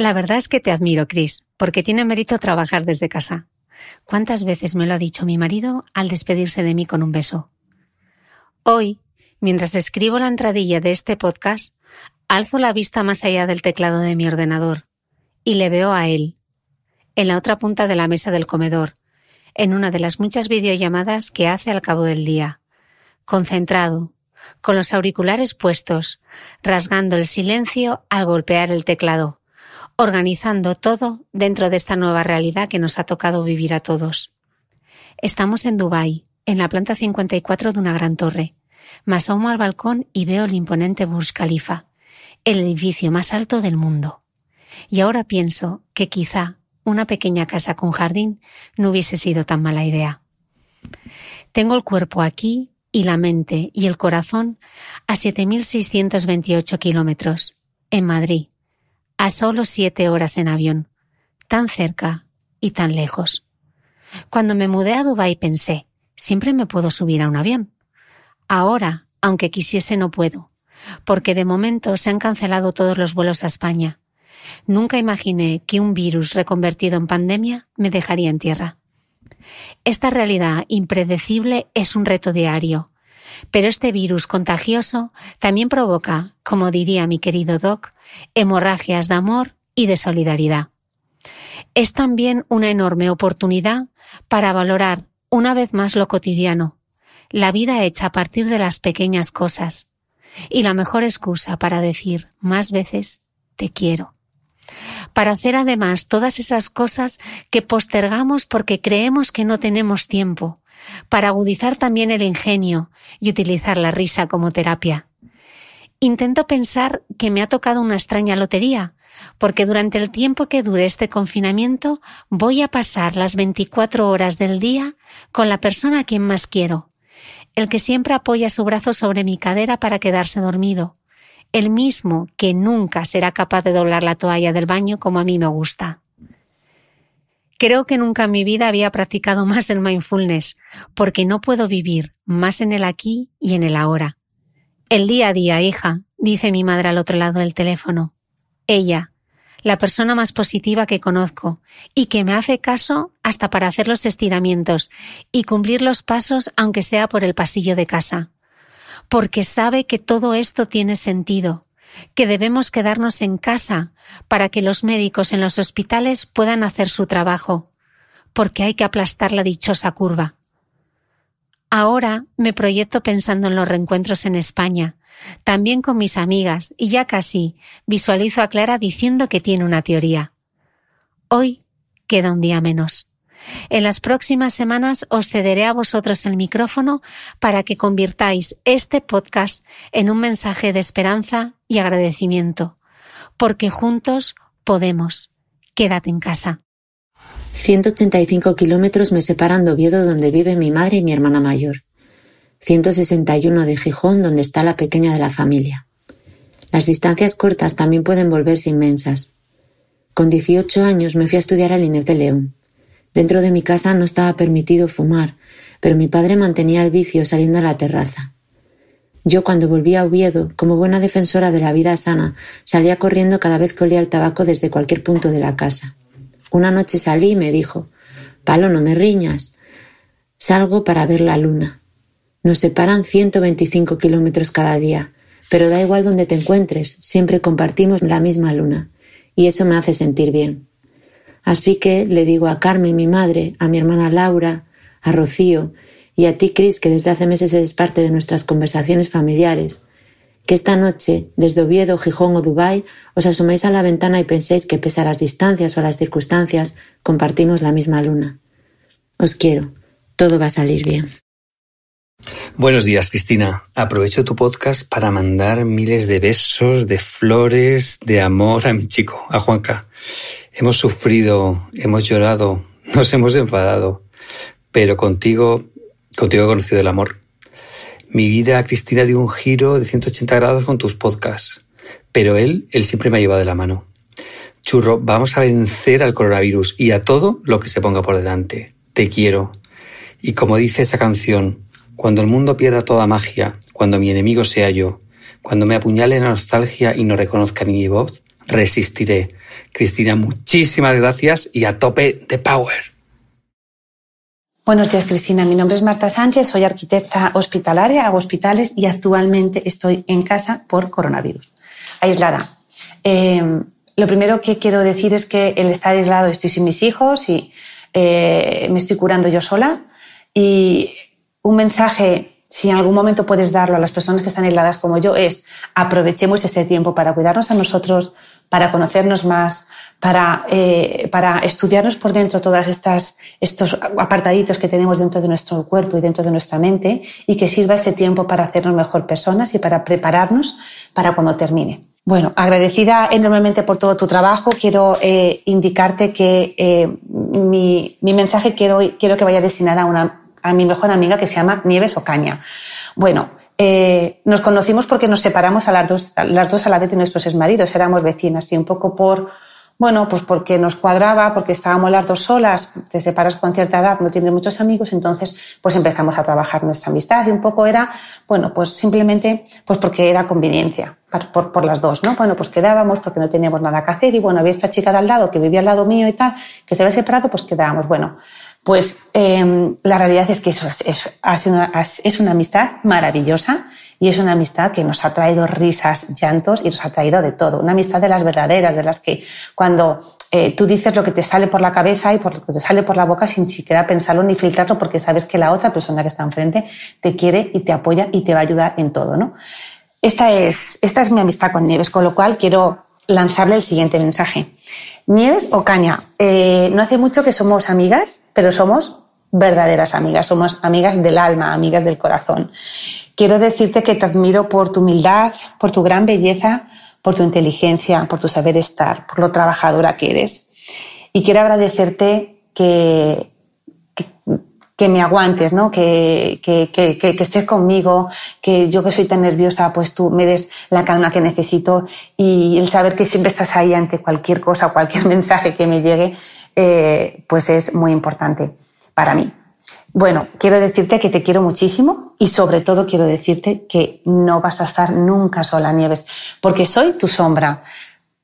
La verdad es que te admiro, Chris, porque tiene mérito trabajar desde casa. ¿Cuántas veces me lo ha dicho mi marido al despedirse de mí con un beso? Hoy, mientras escribo la entradilla de este podcast, alzo la vista más allá del teclado de mi ordenador y le veo a él, en la otra punta de la mesa del comedor, en una de las muchas videollamadas que hace al cabo del día, concentrado, con los auriculares puestos, rasgando el silencio al golpear el teclado organizando todo dentro de esta nueva realidad que nos ha tocado vivir a todos. Estamos en Dubái, en la planta 54 de una gran torre. Masomo al balcón y veo el imponente Burj Khalifa, el edificio más alto del mundo. Y ahora pienso que quizá una pequeña casa con jardín no hubiese sido tan mala idea. Tengo el cuerpo aquí y la mente y el corazón a 7.628 kilómetros, en Madrid, a solo siete horas en avión, tan cerca y tan lejos. Cuando me mudé a Dubái pensé, siempre me puedo subir a un avión. Ahora, aunque quisiese, no puedo, porque de momento se han cancelado todos los vuelos a España. Nunca imaginé que un virus reconvertido en pandemia me dejaría en tierra. Esta realidad impredecible es un reto diario, pero este virus contagioso también provoca, como diría mi querido Doc, hemorragias de amor y de solidaridad. Es también una enorme oportunidad para valorar una vez más lo cotidiano, la vida hecha a partir de las pequeñas cosas, y la mejor excusa para decir más veces te quiero. Para hacer además todas esas cosas que postergamos porque creemos que no tenemos tiempo, para agudizar también el ingenio y utilizar la risa como terapia. Intento pensar que me ha tocado una extraña lotería, porque durante el tiempo que dure este confinamiento voy a pasar las 24 horas del día con la persona a quien más quiero, el que siempre apoya su brazo sobre mi cadera para quedarse dormido, el mismo que nunca será capaz de doblar la toalla del baño como a mí me gusta. Creo que nunca en mi vida había practicado más el mindfulness, porque no puedo vivir más en el aquí y en el ahora. El día a día, hija, dice mi madre al otro lado del teléfono. Ella, la persona más positiva que conozco y que me hace caso hasta para hacer los estiramientos y cumplir los pasos aunque sea por el pasillo de casa. Porque sabe que todo esto tiene sentido, que debemos quedarnos en casa para que los médicos en los hospitales puedan hacer su trabajo, porque hay que aplastar la dichosa curva. Ahora me proyecto pensando en los reencuentros en España, también con mis amigas, y ya casi visualizo a Clara diciendo que tiene una teoría. Hoy queda un día menos. En las próximas semanas os cederé a vosotros el micrófono para que convirtáis este podcast en un mensaje de esperanza y agradecimiento, porque juntos podemos. Quédate en casa. 185 kilómetros me separan de Oviedo, donde vive mi madre y mi hermana mayor. 161 de Gijón, donde está la pequeña de la familia. Las distancias cortas también pueden volverse inmensas. Con 18 años me fui a estudiar al INEF de León. Dentro de mi casa no estaba permitido fumar, pero mi padre mantenía el vicio saliendo a la terraza. Yo, cuando volví a Oviedo, como buena defensora de la vida sana, salía corriendo cada vez que olía el tabaco desde cualquier punto de la casa. Una noche salí y me dijo Palo, no me riñas. Salgo para ver la luna. Nos separan 125 kilómetros cada día, pero da igual donde te encuentres, siempre compartimos la misma luna, y eso me hace sentir bien. Así que le digo a Carmen, mi madre, a mi hermana Laura, a Rocío y a ti, Cris, que desde hace meses eres parte de nuestras conversaciones familiares, que esta noche, desde Oviedo, Gijón o Dubái, os asomáis a la ventana y penséis que pese a las distancias o a las circunstancias, compartimos la misma luna. Os quiero. Todo va a salir bien. Buenos días, Cristina. Aprovecho tu podcast para mandar miles de besos, de flores, de amor a mi chico, a Juanca. Hemos sufrido, hemos llorado, nos hemos enfadado, pero contigo, contigo he conocido el amor. Mi vida, Cristina, dio un giro de 180 grados con tus podcasts, pero él, él siempre me ha llevado de la mano. Churro, vamos a vencer al coronavirus y a todo lo que se ponga por delante. Te quiero. Y como dice esa canción, cuando el mundo pierda toda magia, cuando mi enemigo sea yo, cuando me apuñale la nostalgia y no reconozca ni mi voz, resistiré. Cristina, muchísimas gracias y a tope de Power. Buenos días, Cristina. Mi nombre es Marta Sánchez, soy arquitecta hospitalaria, hago hospitales y actualmente estoy en casa por coronavirus, aislada. Eh, lo primero que quiero decir es que el estar aislado, estoy sin mis hijos y eh, me estoy curando yo sola. Y un mensaje, si en algún momento puedes darlo a las personas que están aisladas como yo, es aprovechemos este tiempo para cuidarnos a nosotros, para conocernos más, para, eh, para estudiarnos por dentro todas estas estos apartaditos que tenemos dentro de nuestro cuerpo y dentro de nuestra mente y que sirva este tiempo para hacernos mejor personas y para prepararnos para cuando termine. Bueno, agradecida enormemente por todo tu trabajo. Quiero eh, indicarte que eh, mi, mi, mensaje quiero, quiero que vaya destinada a, una, a mi mejor amiga que se llama Nieves Ocaña. Bueno, eh, nos conocimos porque nos separamos a las, dos, a las dos a la vez de nuestros exmaridos, éramos vecinas y un poco por, bueno, pues porque nos cuadraba, porque estábamos las dos solas, te separas con cierta edad, no tienes muchos amigos, entonces pues empezamos a trabajar nuestra amistad y un poco era, bueno, pues simplemente pues porque era conveniencia por, por, las dos, ¿no? Bueno, pues quedábamos porque no teníamos nada que hacer y bueno, había esta chica al lado que vivía al lado mío y tal, que se había separado, pues quedábamos, bueno. Pues em, la realidad es que eso es, una amistad maravillosa y es una amistad que nos ha traído risas, llantos y nos ha traído de todo. Una amistad de las verdaderas, de las que cuando eh, tú dices lo que te sale por la cabeza y por lo que te sale por la boca sin siquiera pensarlo ni filtrarlo porque sabes que la otra persona que está enfrente te quiere y te apoya y te va a ayudar en todo, ¿no? Esta es, esta es mi amistad con Nieves, con lo cual quiero lanzarle el siguiente mensaje. Nieves o Caña, eh, no hace mucho que somos amigas, pero somos verdaderas amigas, somos amigas del alma, amigas del corazón. Quiero decirte que te admiro por tu humildad, por tu gran belleza, por tu inteligencia, por tu saber estar, por lo trabajadora que eres. Y quiero agradecerte que que me aguantes, ¿no? Que, estés conmigo, que yo que soy tan nerviosa, pues tú me des la calma que necesito y el saber que siempre estás ahí ante cualquier cosa, cualquier mensaje que me llegue, eh, pues es muy importante para mí. Bueno, quiero decirte que te quiero muchísimo y sobre todo quiero decirte que no vas a estar nunca sola, Nieves, porque soy tu sombra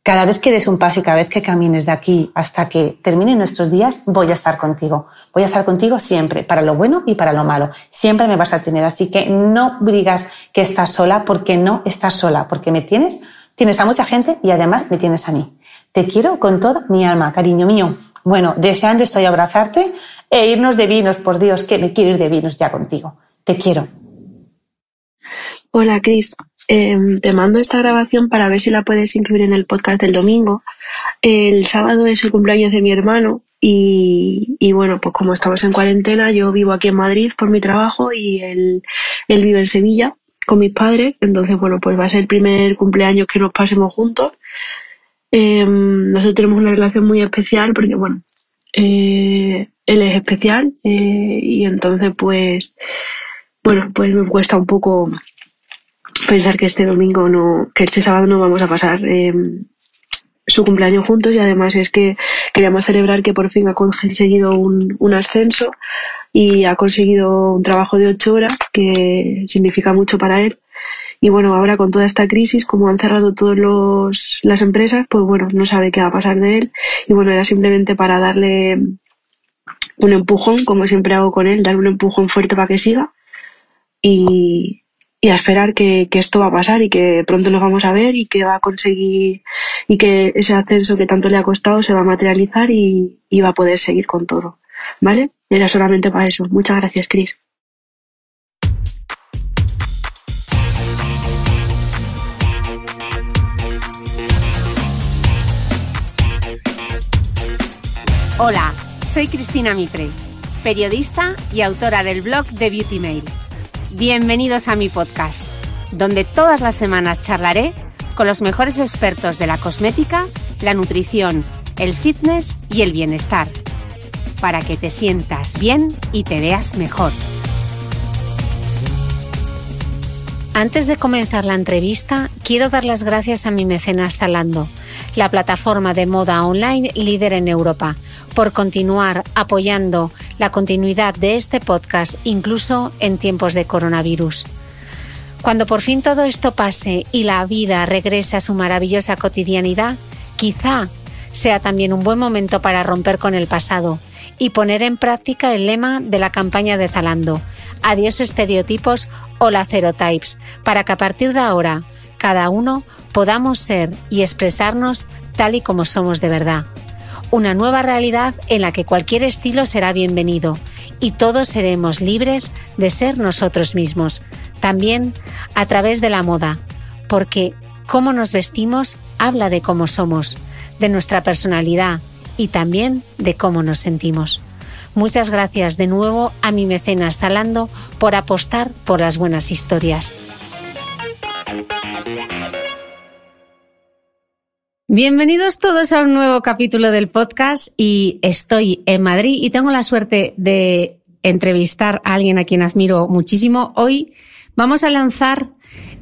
cada vez que des un paso y cada vez que camines de aquí hasta que terminen nuestros días, voy a estar contigo. Voy a estar contigo siempre, para lo bueno y para lo malo. Siempre me vas a tener. Así que no digas que estás sola porque no estás sola, porque me tienes, tienes a mucha gente y además me tienes a mí. Te quiero con toda mi alma, cariño mío. Bueno, deseando estoy abrazarte e irnos de vinos, por Dios, que me quiero ir de vinos ya contigo. Te quiero. Hola, Cris. Em, te mando esta grabación para ver si la puedes incluir en el podcast del domingo. El sábado es el cumpleaños de mi hermano y, bueno, pues como estamos en cuarentena, yo vivo aquí en Madrid por mi trabajo y él, vive en Sevilla con mis padres. Entonces, bueno, pues va a ser el primer cumpleaños que nos pasemos juntos. Em, nosotros tenemos una relación muy especial porque, bueno, eh, él es especial eh, y entonces, pues, bueno, pues me cuesta un poco pensar que este domingo no, que este sábado no vamos a pasar em, su cumpleaños juntos y además es que queríamos celebrar que por fin ha conseguido un, un, ascenso y ha conseguido un trabajo de ocho horas que significa mucho para él. Y bueno, ahora con toda esta crisis, como han cerrado todas las empresas, pues bueno, no sabe qué va a pasar de él. Y bueno, era simplemente para darle un empujón, como siempre hago con él, darle un empujón fuerte para que siga. Y, y a esperar que, esto va a pasar y que pronto lo vamos a ver y que va a conseguir y que ese ascenso que tanto le ha costado se va a materializar y, va a poder seguir con todo. ¿Vale? Era solamente para eso. Muchas gracias, Cris. Hola, soy Cristina Mitre, periodista y autora del blog de Beauty Mail Bienvenidos a mi podcast, donde todas las semanas charlaré con los mejores expertos de la cosmética, la nutrición, el fitness y el bienestar, para que te sientas bien y te veas mejor. Antes de comenzar la entrevista, quiero dar las gracias a mi mecenas Zalando, la plataforma de moda online líder en Europa, por continuar apoyando la continuidad de este podcast incluso en tiempos de coronavirus. Cuando por fin todo esto pase y la vida regrese a su maravillosa cotidianidad, quizá sea también un buen momento para romper con el pasado y poner en práctica el lema de la campaña de Zalando, Adiós estereotipos o la Types, para que a partir de ahora cada uno podamos ser y expresarnos tal y como somos de verdad una nueva realidad en la que cualquier estilo será bienvenido y todos seremos libres de ser nosotros mismos, también a través de la moda, porque cómo nos vestimos habla de cómo somos, de nuestra personalidad y también de cómo nos sentimos. Muchas gracias de nuevo a mi mecenas Zalando por apostar por las buenas historias. Bienvenidos todos a un nuevo capítulo del podcast y estoy en Madrid y tengo la suerte de entrevistar a alguien a quien admiro muchísimo. Hoy vamos a lanzar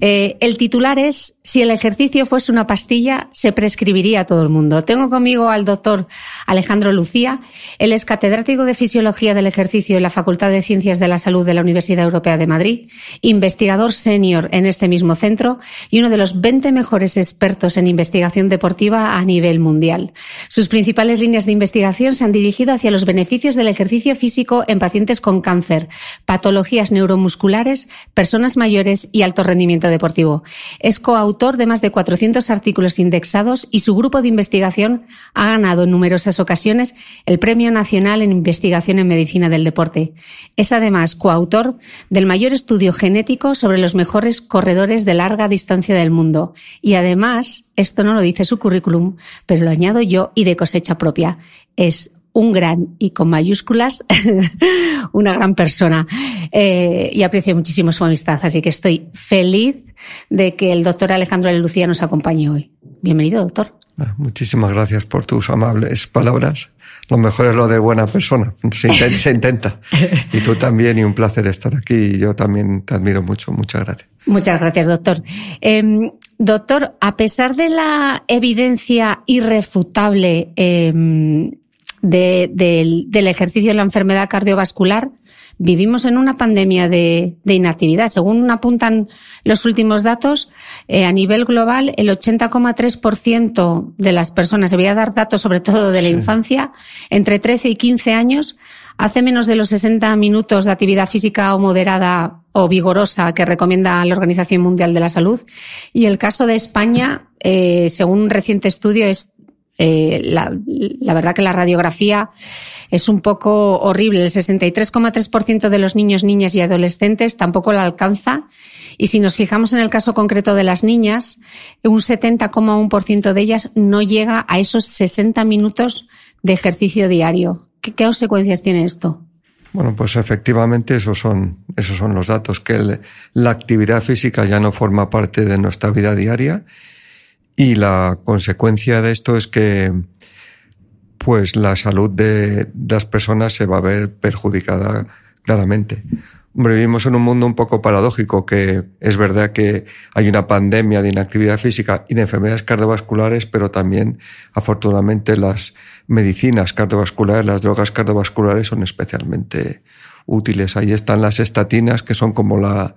eh, el titular es, si el ejercicio fuese una pastilla, se prescribiría a todo el mundo. Tengo conmigo al doctor Alejandro Lucía. Él es catedrático de Fisiología del Ejercicio en la Facultad de Ciencias de la Salud de la Universidad Europea de Madrid, investigador senior en este mismo centro y uno de los 20 mejores expertos en investigación deportiva a nivel mundial. Sus principales líneas de investigación se han dirigido hacia los beneficios del ejercicio físico en pacientes con cáncer, patologías neuromusculares, personas mayores y alto rendimiento deportivo. Es coautor de más de 400 artículos indexados y su grupo de investigación ha ganado en numerosas ocasiones el Premio Nacional en Investigación en Medicina del Deporte. Es además coautor del mayor estudio genético sobre los mejores corredores de larga distancia del mundo y además, esto no lo dice su currículum, pero lo añado yo y de cosecha propia. Es un gran y con mayúsculas, una gran persona. Eh, y aprecio muchísimo su amistad, así que estoy feliz de que el doctor Alejandro de Lucía nos acompañe hoy. Bienvenido, doctor. Ah, muchísimas gracias por tus amables palabras. Lo mejor es lo de buena persona, se intenta. Y tú también, y un placer estar aquí. yo también te admiro mucho. Muchas gracias. Muchas gracias, doctor. Em, doctor, a pesar de la evidencia irrefutable em, de, del ejercicio de la enfermedad cardiovascular, vivimos en una pandemia de, inactividad. Según apuntan los últimos datos, eh, a nivel global, el 80,3% de las personas, se voy a dar datos sobre todo de la infancia, entre 13 y 15 años, hace menos de los 60 minutos de actividad física o moderada o vigorosa que recomienda la Organización Mundial de la Salud. Y el caso de España, eh, según un reciente estudio, es eh, la, verdad que la radiografía es un poco horrible. El 63,3% de los niños, niñas y adolescentes tampoco la alcanza. Y si nos fijamos en el caso concreto de las niñas, un 70,1% de ellas no llega a esos 60 minutos de ejercicio diario. ¿Qué, consecuencias tiene esto? Bueno, pues efectivamente esos son, esos son los datos, que la actividad física ya no forma parte de nuestra vida diaria y la consecuencia de esto es que pues la salud de las personas se va a ver perjudicada claramente. Hombre, vivimos en un mundo un poco paradójico, que es verdad que hay una pandemia de inactividad física y de enfermedades cardiovasculares, pero también, afortunadamente, las medicinas cardiovasculares, las drogas cardiovasculares son especialmente útiles. Ahí están las estatinas, que son como la,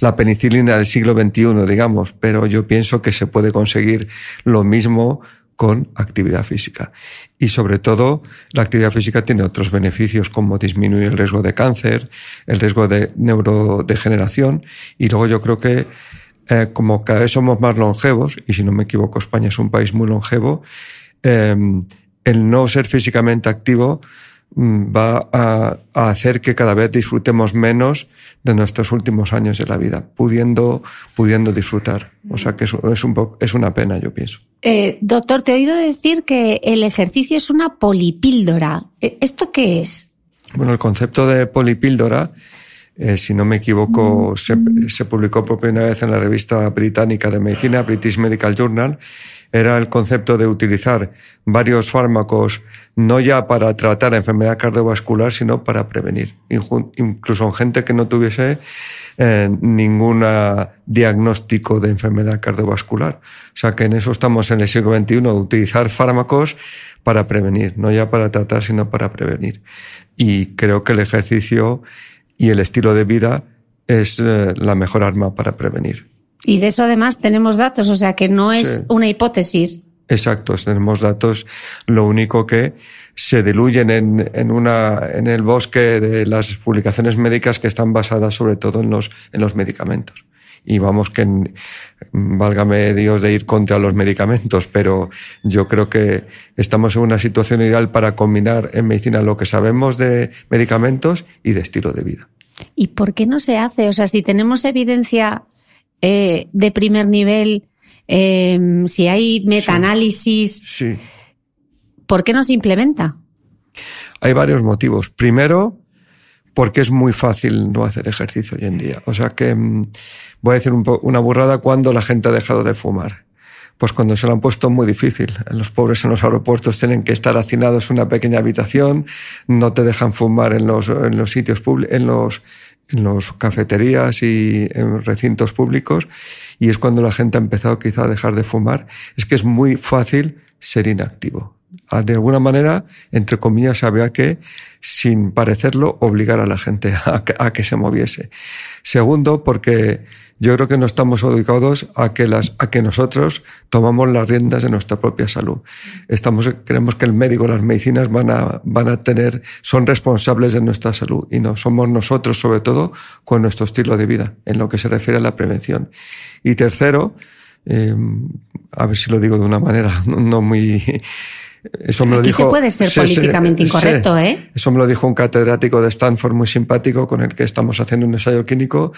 la penicilina del siglo XXI, digamos, pero yo pienso que se puede conseguir lo mismo con actividad física. Y sobre todo, la actividad física tiene otros beneficios como disminuir el riesgo de cáncer, el riesgo de neurodegeneración y luego yo creo que eh, como cada vez somos más longevos, y si no me equivoco España es un país muy longevo, eh, el no ser físicamente activo Mm, va a, a, hacer que cada vez disfrutemos menos de nuestros últimos años de la vida, pudiendo, pudiendo disfrutar. O sea que es, es, un es una pena, yo pienso. Eh, doctor, te he oído decir que el ejercicio es una polipíldora. Eh, ¿Esto qué es? Bueno, el concepto de polipíldora eh, si no me equivoco, mm. se, publicó por primera vez en la revista británica de medicina, British Medical Journal, era el concepto de utilizar varios fármacos no ya para tratar enfermedad cardiovascular, sino para prevenir, incluso en gente que no tuviese eh, ningún diagnóstico de enfermedad cardiovascular. O sea que en eso estamos en el siglo XXI, utilizar fármacos para prevenir, no ya para tratar, sino para prevenir. Y creo que el ejercicio y el estilo de vida es eh, la mejor arma para prevenir. Y de eso además tenemos datos, o sea que no es una hipótesis. Exacto, tenemos datos, lo único que se diluyen en, en, una, en el bosque de las publicaciones médicas que están basadas sobre todo en los, en los medicamentos y vamos que, válgame Dios de ir contra los medicamentos, pero yo creo que estamos en una situación ideal para combinar en medicina lo que sabemos de medicamentos y de estilo de vida. ¿Y por qué no se hace? O sea, si tenemos evidencia eh, de primer nivel, em, si hay metaanálisis, ¿por qué no se implementa? Hay varios motivos. Primero, porque es muy fácil no hacer ejercicio hoy en día. O sea que mm, voy a decir una burrada cuando la gente ha dejado de fumar. Pues cuando se lo han puesto muy difícil. Los pobres en los aeropuertos tienen que estar hacinados en una pequeña habitación, no te dejan fumar en los, en los sitios públicos, en los, en los cafeterías y en recintos públicos. Y es cuando la gente ha empezado quizá a dejar de fumar. Es que es muy fácil ser inactivo de alguna manera, entre comillas, había que, sin parecerlo, obligar a la gente a que, se moviese. Segundo, porque yo creo que no estamos obligados a que, las, a que nosotros tomamos las riendas de nuestra propia salud. Estamos, creemos que el médico, las medicinas van a, van a tener, son responsables de nuestra salud y no somos nosotros, sobre todo, con nuestro estilo de vida, en lo que se refiere a la prevención. Y tercero, em, a ver si lo digo de una manera no muy eso me lo Aquí dijo, se puede ser políticamente incorrecto, ¿eh? Eso me lo dijo un catedrático de Stanford muy simpático con el que estamos haciendo un ensayo clínico.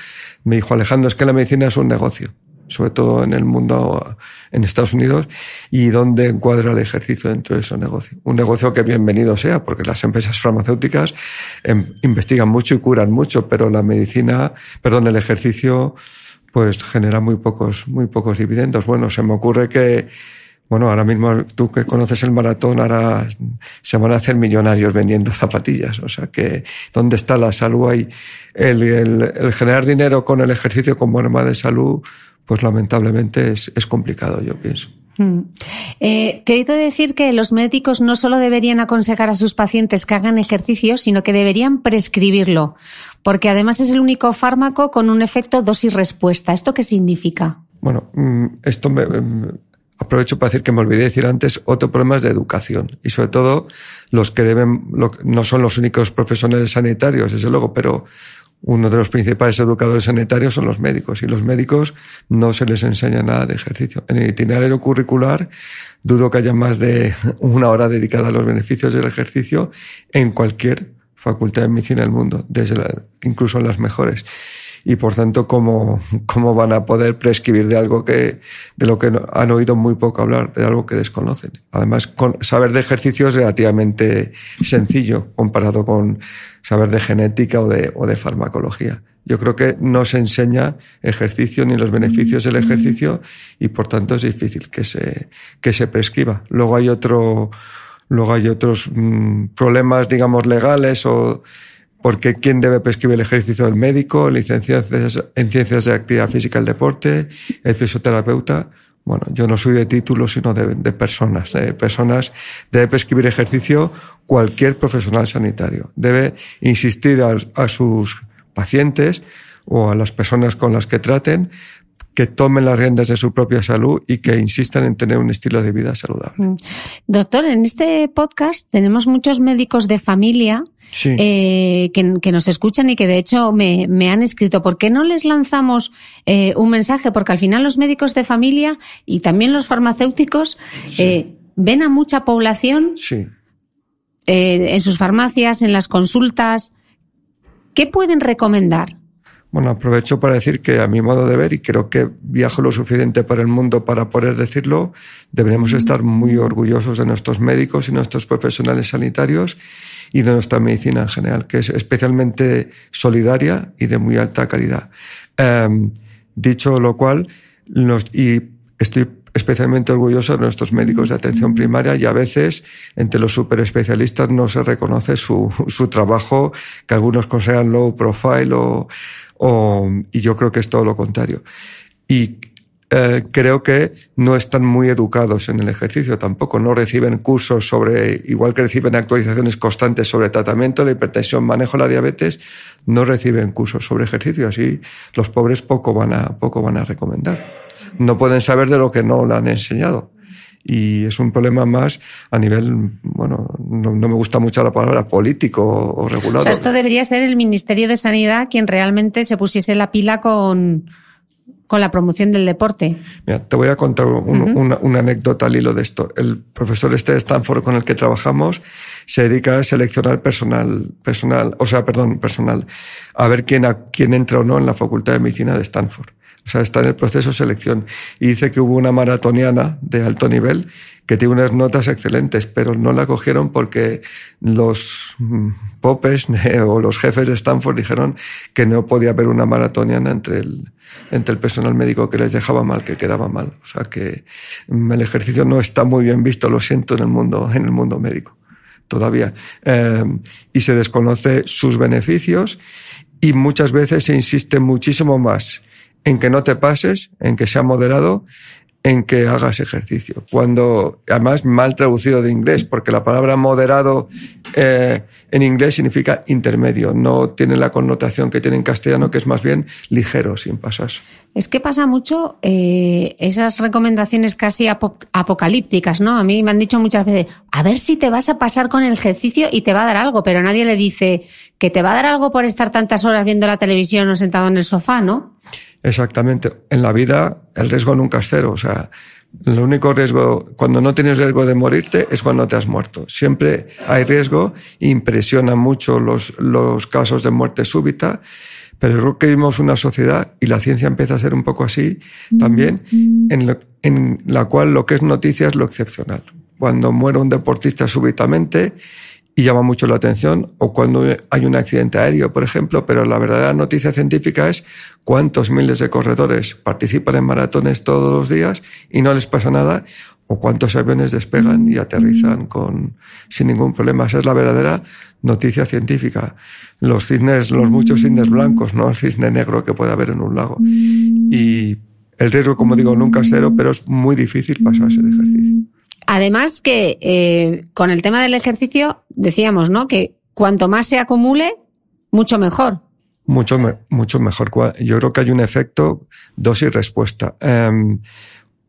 Me dijo, Alejandro, es que la medicina es un negocio, sobre todo en el mundo, en Estados Unidos, y dónde encuadra el ejercicio dentro de ese negocio. Un negocio que bienvenido sea, porque las empresas farmacéuticas em, investigan mucho y curan mucho, pero la medicina, perdón, el ejercicio, pues genera muy pocos, muy pocos dividendos. Bueno, se me ocurre que, bueno, ahora mismo tú que conoces el maratón, ahora se van a hacer millonarios vendiendo zapatillas. O sea que, ¿dónde está la salud ahí? El, generar dinero con el ejercicio como arma de salud, pues lamentablemente es, complicado, yo pienso. te mm. eh, he oído decir que los médicos no solo deberían aconsejar a sus pacientes que hagan ejercicio, sino que deberían prescribirlo, porque además es el único fármaco con un efecto dosis-respuesta. ¿Esto qué significa? Bueno, mm, esto me mm, aprovecho para decir que me olvidé de decir antes, otro problema es de educación. Y sobre todo, los que deben, no son los únicos profesionales sanitarios, desde luego, pero uno de los principales educadores sanitarios son los médicos. Y los médicos no se les enseña nada de ejercicio. En el itinerario curricular, dudo que haya más de una hora dedicada a los beneficios del ejercicio en cualquier facultad de medicina del mundo, desde incluso en las mejores y por tanto cómo, cómo van a poder prescribir de algo que, de lo que han oído muy poco hablar, de algo que desconocen. Además, saber de ejercicio es relativamente sencillo comparado con saber de genética o de, o de farmacología. Yo creo que no se enseña ejercicio ni los beneficios del ejercicio y por tanto es difícil que se, que se prescriba. Luego hay otro, luego hay otros mm, problemas, digamos, legales o porque quién debe prescribir el ejercicio el médico, licenciado en ciencias de actividad física el deporte, el fisioterapeuta. Bueno, yo no soy de título, sino de, personas. de eh, personas debe prescribir ejercicio cualquier profesional sanitario. Debe insistir a sus pacientes o a las personas con las que traten que tomen las riendas de su propia salud y que insistan en tener un estilo de vida saludable. Mm. Doctor, en este podcast tenemos muchos médicos de familia eh, que, nos escuchan y que de hecho me, han escrito. ¿Por qué no les lanzamos eh, un mensaje? Porque al final los médicos de familia y también los farmacéuticos eh, ven a mucha población en sus farmacias, en las consultas. ¿Qué pueden recomendar? Bueno, aprovecho para decir que a mi modo de ver, y creo que viajo lo suficiente por el mundo para poder decirlo, deberíamos estar muy orgullosos de nuestros médicos y nuestros profesionales sanitarios y de nuestra medicina en general, que es especialmente solidaria y de muy alta calidad. Em, dicho lo cual, nos, y estoy especialmente orgulloso de nuestros médicos de atención primaria y a veces entre los superespecialistas no se reconoce su, su trabajo, que algunos consideran low profile o, Oh, y yo creo que es todo lo contrario. Y eh, creo que no están muy educados en el ejercicio tampoco. No reciben cursos sobre, igual que reciben actualizaciones constantes sobre tratamiento, la hipertensión, manejo la diabetes, no reciben cursos sobre ejercicio. Así los pobres poco van a, poco van a recomendar. No pueden saber de lo que no le han enseñado y es un problema más a nivel, bueno, no, me gusta mucho la palabra político o, regulador. O sea, esto debería ser el Ministerio de Sanidad quien realmente se pusiese la pila con, la promoción del deporte. Mira, te voy a contar una, anécdota al hilo de esto. El profesor este de Stanford con el que trabajamos se dedica a seleccionar personal, personal, o sea, perdón, personal, a ver quién, a, quién entra o no en la Facultad de Medicina de Stanford. O sea, está en el proceso de selección. Y dice que hubo una maratoniana de alto nivel que tiene unas notas excelentes, pero no la cogieron porque los mm, popes o los jefes de Stanford dijeron que no podía haber una maratoniana entre el, entre el personal médico que les dejaba mal, que quedaba mal. O sea, que mm, el ejercicio no está muy bien visto, lo siento, en el mundo, en el mundo médico todavía. Em, y se desconoce sus beneficios y muchas veces se insiste muchísimo más en que no te pases, en que sea moderado, en que hagas ejercicio. Cuando, además, mal traducido de inglés, porque la palabra moderado eh, en inglés significa intermedio, no tiene la connotación que tiene en castellano, que es más bien ligero, sin pasas. Es que pasa mucho eh, esas recomendaciones casi apocalípticas, ¿no? A mí me han dicho muchas veces, a ver si te vas a pasar con el ejercicio y te va a dar algo, pero nadie le dice que te va a dar algo por estar tantas horas viendo la televisión o sentado en el sofá, ¿no? Exactamente. En la vida el riesgo nunca es cero. O sea, el único riesgo, cuando no tienes riesgo de morirte, es cuando te has muerto. Siempre hay riesgo, Impresiona mucho los, los casos de muerte súbita, pero creo que vivimos una sociedad, y la ciencia empieza a ser un poco así también, mm. en, en la cual lo que es noticia es lo excepcional. Cuando muere un deportista súbitamente, y llama mucho la atención, o cuando hay un accidente aéreo, por ejemplo, pero la verdadera noticia científica es cuántos miles de corredores participan en maratones todos los días y no les pasa nada, o cuántos aviones despegan y aterrizan con, sin ningún problema. Esa es la verdadera noticia científica. Los cisnes, los muchos cisnes blancos, no el cisne negro que puede haber en un lago. Y el riesgo, como digo, nunca es cero, pero es muy difícil pasarse de ejercicio. Además que eh, con el tema del ejercicio decíamos, ¿no? Que cuanto más se acumule, mucho mejor. Mucho, mucho mejor. Yo creo que hay un efecto dosis-respuesta. Em,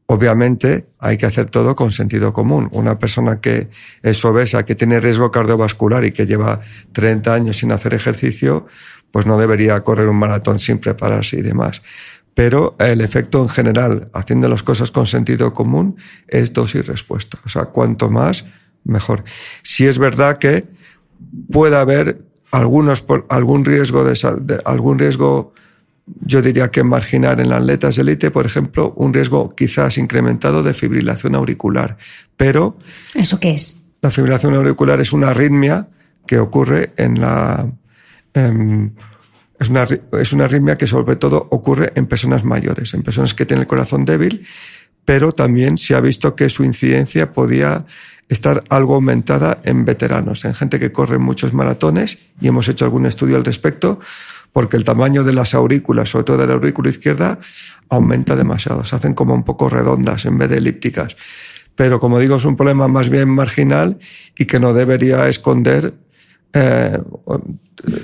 obviamente hay que hacer todo con sentido común. Una persona que es obesa, que tiene riesgo cardiovascular y que lleva 30 años sin hacer ejercicio, pues no debería correr un maratón sin prepararse y demás pero el efecto en general, haciendo las cosas con sentido común, es dosis respuesta. O sea, cuanto más, mejor. Si es verdad que puede haber algunos, algún riesgo de, algún riesgo yo diría que marginar en las atletas élite, por ejemplo, un riesgo quizás incrementado de fibrilación auricular. Pero. ¿Eso qué es? La fibrilación auricular es una arritmia que ocurre en la. Em, es una, arritmia que sobre todo ocurre en personas mayores, en personas que tienen el corazón débil, pero también se ha visto que su incidencia podía estar algo aumentada en veteranos, en gente que corre muchos maratones, y hemos hecho algún estudio al respecto, porque el tamaño de las aurículas, sobre todo de la aurícula izquierda, aumenta demasiado, se hacen como un poco redondas en vez de elípticas. Pero como digo, es un problema más bien marginal y que no debería esconder eh,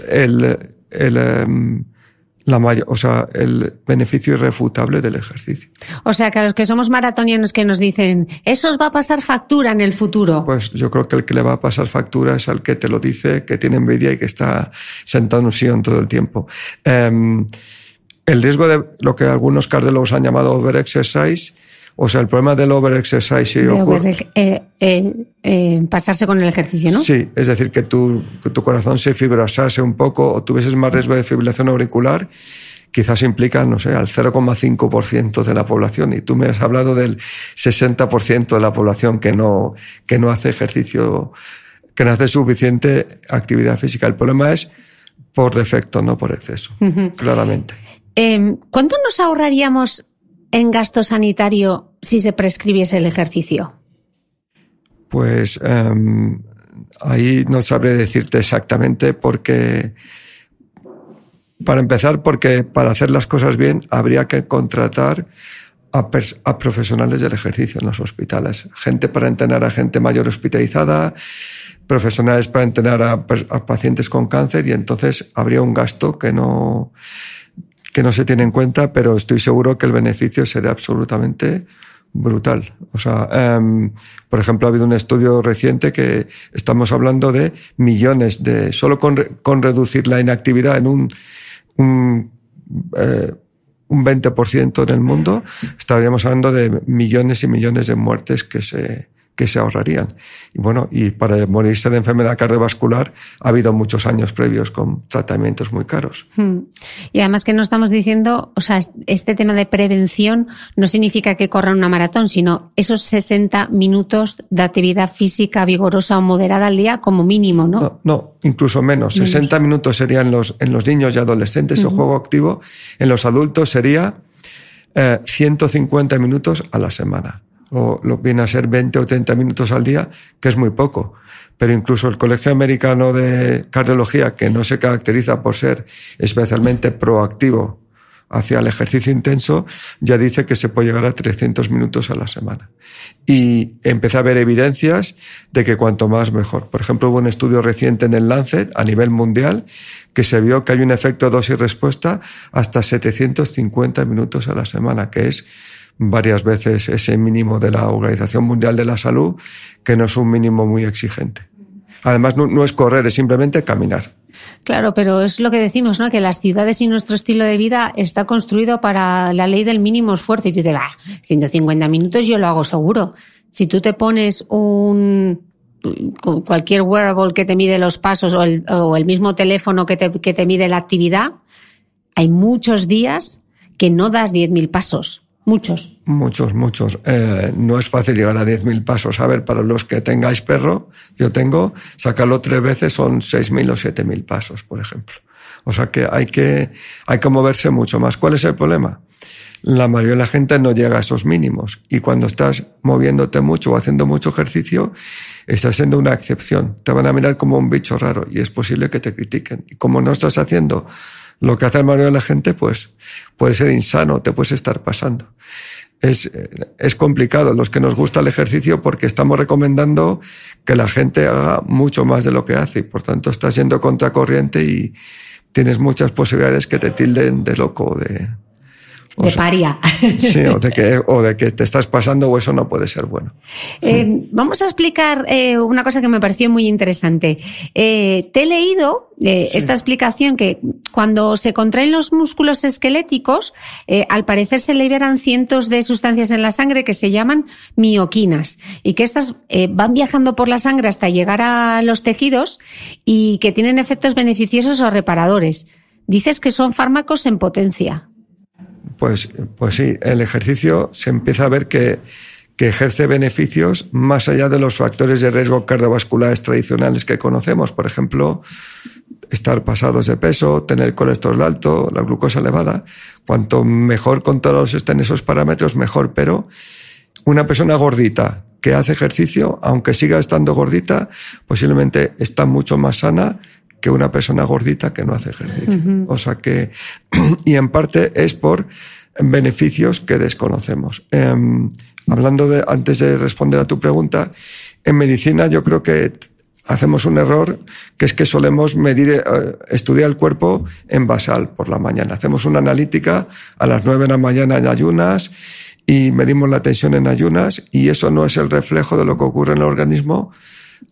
el el, em, la o sea, el beneficio irrefutable del ejercicio. O sea, que a los que somos maratonianos que nos dicen, eso os va a pasar factura en el futuro. Pues yo creo que el que le va a pasar factura es al que te lo dice, que tiene envidia y que está sentado en un sillón todo el tiempo. Em, el riesgo de lo que algunos cardiólogos han llamado over exercise o sea, el problema del overexercise. De over eh, eh, eh, pasarse con el ejercicio, ¿no? Sí, es decir, que tu, tu corazón se fibrosase un poco o tuvieses más riesgo de fibrilación auricular quizás implica, no sé, al 0,5% de la población. Y tú me has hablado del 60% de la población que no, que no hace ejercicio, que no hace suficiente actividad física. El problema es por defecto, no por exceso, claramente. Eh, ¿Cuánto nos ahorraríamos en gasto sanitario si se prescribiese el ejercicio? Pues em, ahí no sabré decirte exactamente porque, para empezar, porque para hacer las cosas bien habría que contratar a, profesionales del ejercicio en los hospitales. Gente para entrenar a gente mayor hospitalizada, profesionales para entrenar a, pacientes con cáncer y entonces habría un gasto que no, que no se tiene en cuenta, pero estoy seguro que el beneficio sería absolutamente brutal. O sea, em, por ejemplo, ha habido un estudio reciente que estamos hablando de millones de, solo con, con reducir la inactividad en un, un, eh, un 20% en el mundo, estaríamos hablando de millones y millones de muertes que se, que se ahorrarían. Y bueno, y para morirse de enfermedad cardiovascular ha habido muchos años previos con tratamientos muy caros. Hmm. Y además que no estamos diciendo, o sea, este tema de prevención no significa que corran una maratón, sino esos 60 minutos de actividad física vigorosa o moderada al día como mínimo, ¿no? No, incluso menos. 60 minutos serían los, en los niños y adolescentes o juego activo. En los adultos sería 150 eh, minutos a la semana o lo viene a ser 20 o 30 minutos al día, que es muy poco. Pero incluso el Colegio Americano de Cardiología, que no se caracteriza por ser especialmente proactivo hacia el ejercicio intenso, ya dice que se puede llegar a 300 minutos a la semana. Y empecé a ver evidencias de que cuanto más mejor. Por ejemplo, hubo un estudio reciente en el Lancet a nivel mundial que se vio que hay un efecto dosis-respuesta hasta 750 minutos a la semana, que es varias veces ese mínimo de la Organización Mundial de la Salud, que no es un mínimo muy exigente. Además, no, es correr, es simplemente caminar. Claro, pero es lo que decimos, ¿no? Que las ciudades y nuestro estilo de vida está construido para la ley del mínimo esfuerzo. Y tú dices, 150 minutos yo lo hago seguro. Si tú te pones un cualquier wearable que te mide los pasos o el, mismo teléfono que te, que te mide la actividad, hay muchos días que no das 10.000 pasos Muchos. Muchos, muchos. Eh, no es fácil llegar a 10.000 pasos. A ver, para los que tengáis perro, yo tengo, sacarlo tres veces son 6.000 o 7.000 pasos, por ejemplo. O sea que hay, que hay que moverse mucho más. ¿Cuál es el problema? La mayoría de la gente no llega a esos mínimos. Y cuando estás moviéndote mucho o haciendo mucho ejercicio, estás siendo una excepción. Te van a mirar como un bicho raro y es posible que te critiquen. Y como no estás haciendo lo que hace el manual de la gente, pues puede ser insano, te puedes estar pasando. Es, es complicado los que nos gusta el ejercicio porque estamos recomendando que la gente haga mucho más de lo que hace y por tanto estás yendo contracorriente y tienes muchas posibilidades que te tilden de loco, de, de Sí, o de, que, te estás pasando o eso no puede ser bueno. Eh, vamos a explicar eh, una cosa que me pareció muy interesante. Eh, te he leído esta explicación que cuando se contraen los músculos esqueléticos, al parecer se liberan cientos de sustancias en la sangre que se llaman mioquinas y que estas van viajando por la sangre hasta llegar a los tejidos y que tienen efectos beneficiosos o reparadores. Dices que son fármacos en potencia. Pues, pues sí, el ejercicio se empieza a ver que, que ejerce beneficios más allá de los factores de riesgo cardiovasculares tradicionales que conocemos. Por ejemplo, estar pasados de peso, tener colesterol alto, la glucosa elevada. Cuanto mejor controlados estén esos parámetros, mejor. Pero una persona gordita que hace ejercicio, aunque siga estando gordita, posiblemente está mucho más sana que una persona gordita que no hace ejercicio. O sea que, y en parte es por beneficios que desconocemos. Em, hablando de, antes de responder a tu pregunta, en medicina yo creo que hacemos un error que es que solemos medir, eh, estudiar el cuerpo en basal por la mañana. Hacemos una analítica a las nueve de la mañana en ayunas y medimos la tensión en ayunas y eso no es el reflejo de lo que ocurre en el organismo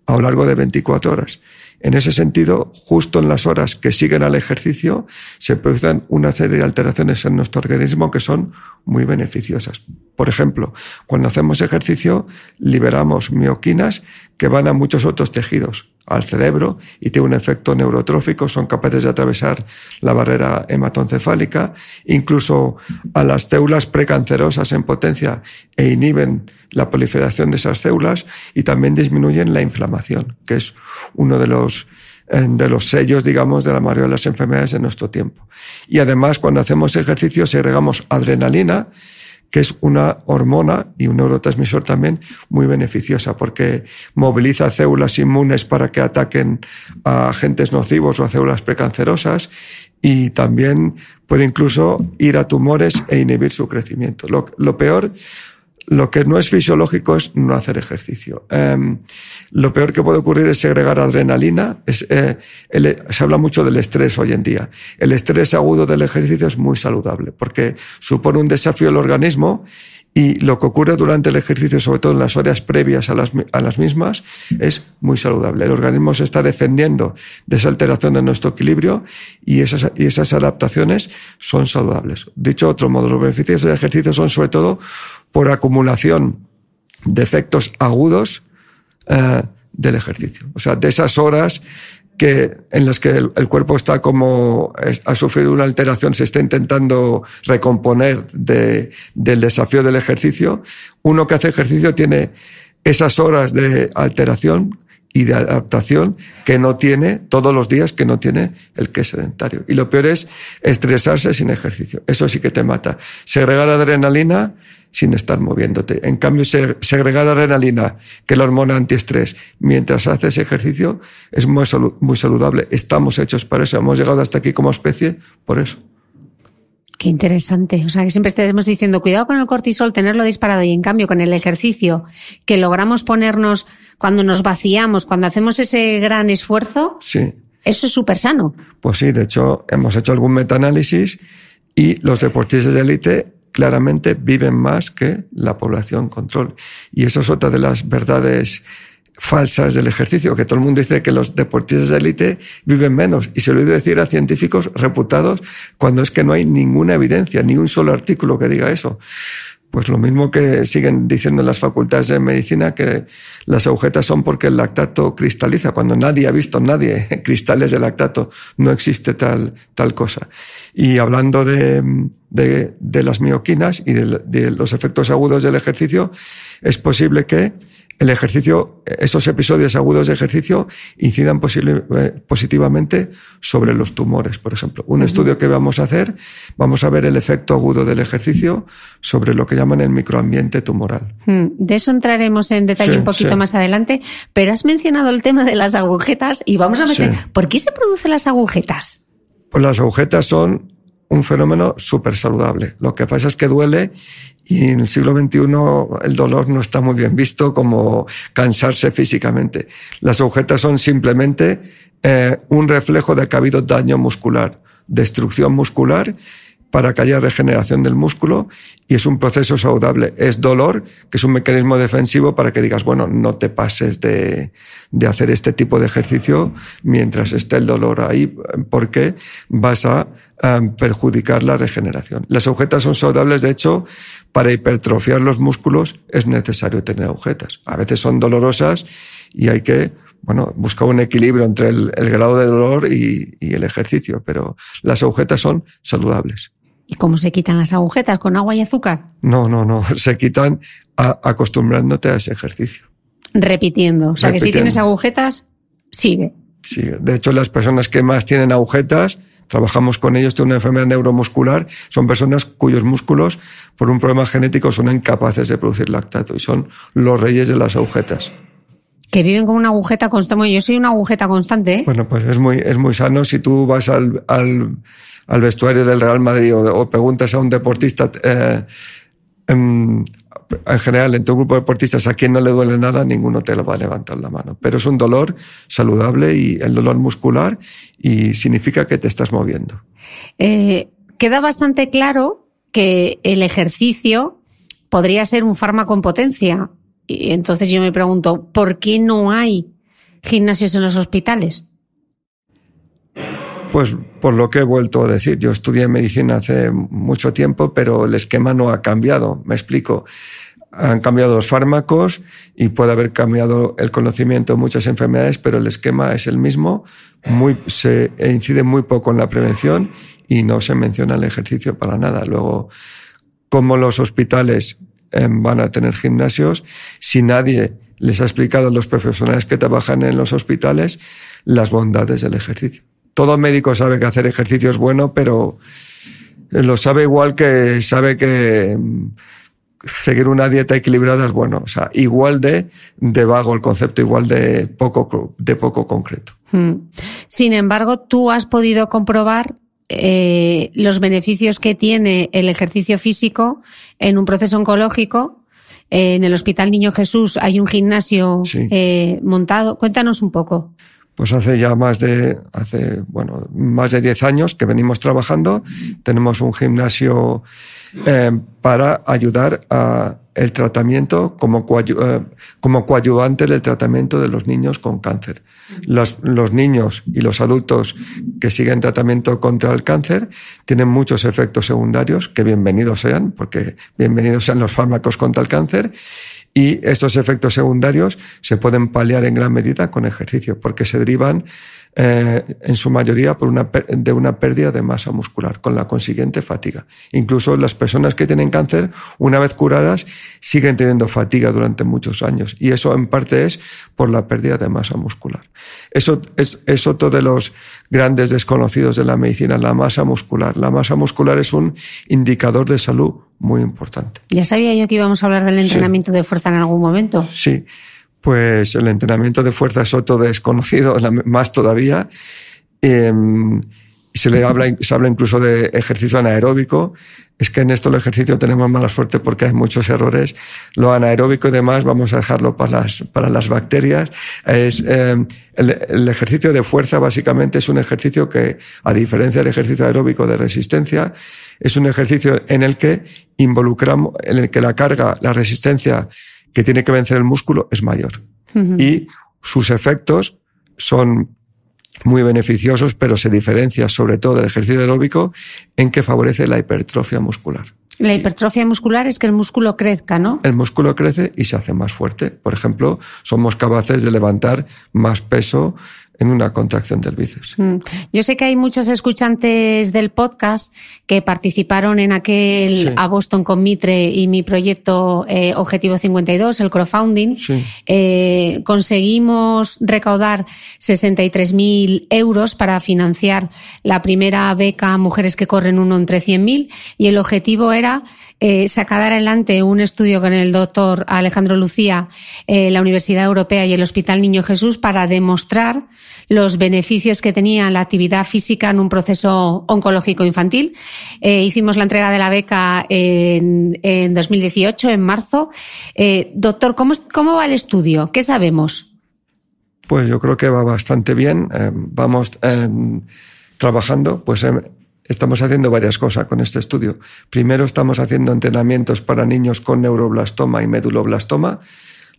a lo largo de 24 horas. En ese sentido, justo en las horas que siguen al ejercicio, se producen una serie de alteraciones en nuestro organismo que son muy beneficiosas. Por ejemplo, cuando hacemos ejercicio, liberamos mioquinas que van a muchos otros tejidos, al cerebro, y tienen un efecto neurotrófico, son capaces de atravesar la barrera hematoencefálica, incluso a las células precancerosas en potencia e inhiben la proliferación de esas células y también disminuyen la inflamación, que es uno de los de los sellos, digamos, de la mayoría de las enfermedades en nuestro tiempo. Y además, cuando hacemos ejercicio, segregamos adrenalina, que es una hormona y un neurotransmisor también muy beneficiosa porque moviliza células inmunes para que ataquen a agentes nocivos o a células precancerosas y también puede incluso ir a tumores e inhibir su crecimiento. lo peor lo que no es fisiológico es no hacer ejercicio. Em, lo peor que puede ocurrir es segregar adrenalina. Eh, e, se habla mucho del estrés hoy en día. El estrés agudo del ejercicio es muy saludable porque supone un desafío al organismo y lo que ocurre durante el ejercicio, sobre todo en las horas previas a las, mismas, es muy saludable. El organismo se está defendiendo de esa alteración de nuestro equilibrio y esas, y esas adaptaciones son saludables. Dicho otro modo, los beneficios del ejercicio son sobre todo por acumulación de efectos agudos eh, del ejercicio. O sea, de esas horas que, en las que el, cuerpo está como ha sufrido una alteración, se está intentando recomponer del desafío del ejercicio. Uno que hace ejercicio tiene esas horas de alteración y de adaptación que no tiene todos los días, que no tiene el que es sedentario. Y lo peor es estresarse sin ejercicio. Eso sí que te mata. Segregar adrenalina sin estar moviéndote. En cambio, segregar adrenalina, que es la hormona antiestrés, mientras haces ejercicio, es muy, saludable. Estamos hechos para eso. Hemos llegado hasta aquí como especie por eso. Qué interesante. O sea, que siempre estemos diciendo, cuidado con el cortisol, tenerlo disparado y en cambio con el ejercicio, que logramos ponernos cuando nos vaciamos, cuando hacemos ese gran esfuerzo, sí. eso es súper sano. Pues sí, de hecho, hemos hecho algún metaanálisis y los deportistas de élite claramente viven más que la población control. Y eso es otra de las verdades falsas del ejercicio, que todo el mundo dice que los deportistas de élite viven menos. Y se lo he decir a científicos reputados cuando es que no hay ninguna evidencia, ni un solo artículo que diga eso. Pues lo mismo que siguen diciendo en las facultades de medicina que las agujetas son porque el lactato cristaliza, cuando nadie ha visto, nadie, cristales de lactato, no existe tal, tal cosa. Y hablando de, de, las mioquinas y de los efectos agudos del ejercicio, es posible que el ejercicio, esos episodios agudos de ejercicio incidan eh, positivamente sobre los tumores, por ejemplo. Un estudio que vamos a hacer, vamos a ver el efecto agudo del ejercicio sobre lo que llaman el microambiente tumoral. Hmm, de eso entraremos en detalle un poquito más adelante, pero has mencionado el tema de las agujetas y vamos a ver, ¿por qué se producen las agujetas? Pues las agujetas son un fenómeno súper saludable. Lo que pasa es que duele y en el siglo XXI el dolor no está muy bien visto como cansarse físicamente. Las agujetas son simplemente eh, un reflejo de que ha habido daño muscular, destrucción muscular para que haya regeneración del músculo y es un proceso saludable. Es dolor, que es un mecanismo defensivo para que digas, bueno, no te pases de, hacer este tipo de ejercicio mientras esté el dolor ahí, porque vas a em, perjudicar la regeneración. Las agujetas son saludables, de hecho, para hipertrofiar los músculos es necesario tener agujetas. A veces son dolorosas y hay que bueno, buscar un equilibrio entre el, grado de dolor y, y, el ejercicio, pero las agujetas son saludables. ¿Y cómo se quitan las agujetas? ¿Con agua y azúcar? No, no, no. Se quitan acostumbrándote a ese ejercicio. Repitiendo. O sea, que si tienes agujetas, sigue. Sí, de hecho, las personas que más tienen agujetas, trabajamos con ellos, tienen una enfermedad neuromuscular, son personas cuyos músculos, por un problema genético, son incapaces de producir lactato y son los reyes de las agujetas que viven con una agujeta constante. yo soy una agujeta constante. ¿eh? Bueno, pues es muy, es muy sano. Si tú vas al, al, vestuario del Real Madrid o, preguntas a un deportista, eh, en, general, en tu grupo de deportistas, a quien no le duele nada, ninguno te lo va a levantar la mano. Pero es un dolor saludable y el dolor muscular y significa que te estás moviendo. Eh, queda bastante claro que el ejercicio podría ser un fármaco en potencia y entonces yo me pregunto, ¿por qué no hay gimnasios en los hospitales? Pues por lo que he vuelto a decir, yo estudié medicina hace mucho tiempo, pero el esquema no ha cambiado, me explico. Han cambiado los fármacos y puede haber cambiado el conocimiento de muchas enfermedades, pero el esquema es el mismo, muy, se incide muy poco en la prevención y no se menciona el ejercicio para nada. Luego, como los hospitales van a tener gimnasios. Si nadie les ha explicado a los profesionales que trabajan en los hospitales las bondades del ejercicio. Todo médico sabe que hacer ejercicio es bueno, pero eh, lo sabe igual que sabe que mm, seguir una dieta equilibrada es bueno. O sea, igual de, de vago el concepto, igual de poco, de poco concreto. Hmm. Sin embargo, tú has podido comprobar eh, los beneficios que tiene el ejercicio físico en un proceso oncológico. Eh, en el Hospital Niño Jesús hay un gimnasio eh, montado. Cuéntanos un poco. Pues hace ya más de, hace, bueno, más de 10 años que venimos trabajando. Tenemos un gimnasio para ayudar a el tratamiento como, eh, como coadyuvante del tratamiento de los niños con cáncer. Los, los, niños y los adultos que siguen tratamiento contra el cáncer tienen muchos efectos secundarios, que bienvenidos sean, porque bienvenidos sean los fármacos contra el cáncer. Y estos efectos secundarios se pueden paliar en gran medida con ejercicio, porque se derivan eh, en su mayoría por una, de una pérdida de masa muscular, con la consiguiente fatiga. Incluso las personas que tienen cáncer, una vez curadas, siguen teniendo fatiga durante muchos años. Y eso en parte es por la pérdida de masa muscular. Eso es, otro de los grandes desconocidos de la medicina, la masa muscular. La masa muscular es un indicador de salud muy importante. Ya sabía yo que íbamos a hablar del entrenamiento de fuerza en algún momento. Sí pues el entrenamiento de fuerza es otro desconocido, más todavía. Em, se le habla, se habla incluso de ejercicio anaeróbico. Es que en esto el ejercicio tenemos mala suerte porque hay muchos errores. Lo anaeróbico y demás vamos a dejarlo para las, para las bacterias. Es, em, el, el, ejercicio de fuerza básicamente es un ejercicio que, a diferencia del ejercicio aeróbico de resistencia, es un ejercicio en el que involucramos, en el que la carga, la resistencia, que tiene que vencer el músculo es mayor. Y sus efectos son muy beneficiosos, pero se diferencia sobre todo del ejercicio aeróbico en que favorece la hipertrofia muscular. La hipertrofia muscular es que el músculo crezca, ¿no? El músculo crece y se hace más fuerte. Por ejemplo, somos capaces de levantar más peso en una contracción del bíceps. Mm. Yo sé que hay muchos escuchantes del podcast que participaron en aquel a Boston con Mitre y mi proyecto eh, Objetivo 52, el crowdfunding. Eh, conseguimos recaudar 63.000 euros para financiar la primera beca Mujeres que corren uno entre 100.000 y el objetivo era eh, sacar adelante un estudio con el doctor Alejandro Lucía, eh, la Universidad Europea y el Hospital Niño Jesús para demostrar los beneficios que tenía la actividad física en un proceso oncológico infantil. Eh, hicimos la entrega de la beca en, 2018, en marzo. doctor, ¿cómo, va el estudio? ¿Qué sabemos? Pues yo creo que va bastante bien. vamos trabajando pues en, estamos haciendo varias cosas con este estudio. Primero estamos haciendo entrenamientos para niños con neuroblastoma y meduloblastoma.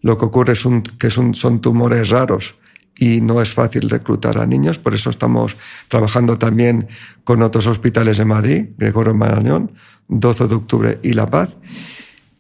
Lo que ocurre es que son, tumores raros y no es fácil reclutar a niños, por eso estamos trabajando también con otros hospitales de Madrid, Gregorio Marañón, 12 de octubre y La Paz.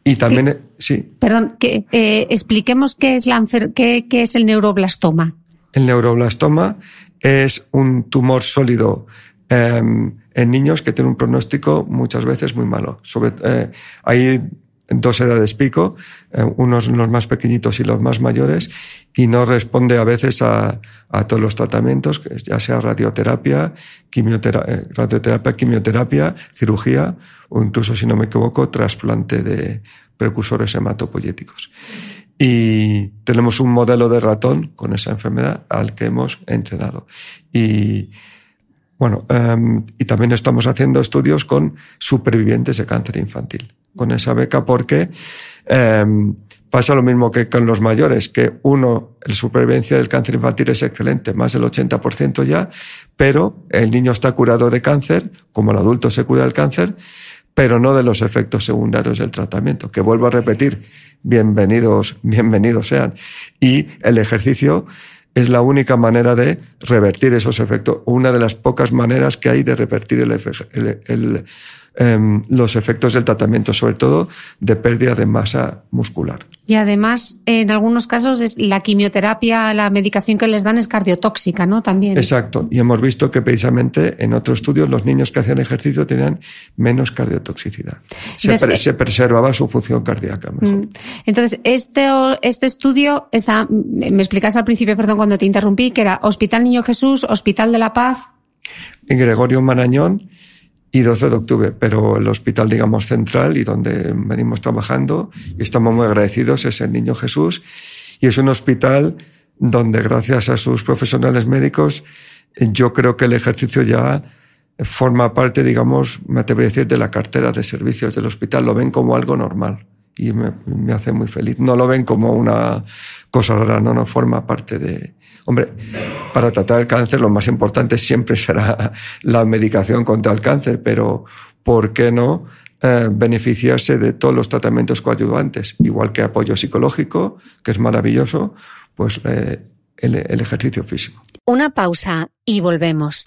Y también, sí. Perdón, que, eh, expliquemos qué es, la es el neuroblastoma. El neuroblastoma es un tumor sólido em, en niños que tienen un pronóstico muchas veces muy malo. Sobre, eh, hay dos edades pico, eh, unos los más pequeñitos y los más mayores, y no responde a veces a, todos los tratamientos, ya sea radioterapia, quimiotera eh, radioterapia, quimioterapia, cirugía o incluso, si no me equivoco, trasplante de precursores hematopoyéticos. Y tenemos un modelo de ratón con esa enfermedad al que hemos entrenado. Y bueno, em, y también estamos haciendo estudios con supervivientes de cáncer infantil, con esa beca, porque em, pasa lo mismo que con los mayores, que uno, la supervivencia del cáncer infantil es excelente, más del 80% ya, pero el niño está curado de cáncer, como el adulto se cura del cáncer, pero no de los efectos secundarios del tratamiento, que vuelvo a repetir, bienvenidos, bienvenidos sean. Y el ejercicio, es la única manera de revertir esos efectos, una de las pocas maneras que hay de revertir el, el, el Em, los efectos del tratamiento, sobre todo de pérdida de masa muscular. Y además, en algunos casos, la quimioterapia, la medicación que les dan es cardiotóxica, ¿no? También. Exacto. Y hemos visto que precisamente en otros estudios los niños que hacían ejercicio tenían menos cardiotoxicidad. Se, eh, preservaba su función cardíaca mm. Entonces, este, este estudio está, me explicas al principio, perdón, cuando te interrumpí, que era Hospital Niño Jesús, Hospital de la Paz. Gregorio Marañón y 12 de octubre, pero el hospital, digamos, central y donde venimos trabajando y estamos muy agradecidos es el Niño Jesús y es un hospital donde gracias a sus profesionales médicos yo creo que el ejercicio ya forma parte, digamos, me atrevería a decir, de la cartera de servicios del hospital, lo ven como algo normal y me, hace muy feliz. No lo ven como una cosa rara, no, no forma parte de... Hombre, para tratar el cáncer lo más importante siempre será la medicación contra el cáncer, pero ¿por qué no eh, beneficiarse de todos los tratamientos coadyuvantes? Igual que apoyo psicológico, que es maravilloso, pues eh, el ejercicio físico. Una pausa y volvemos.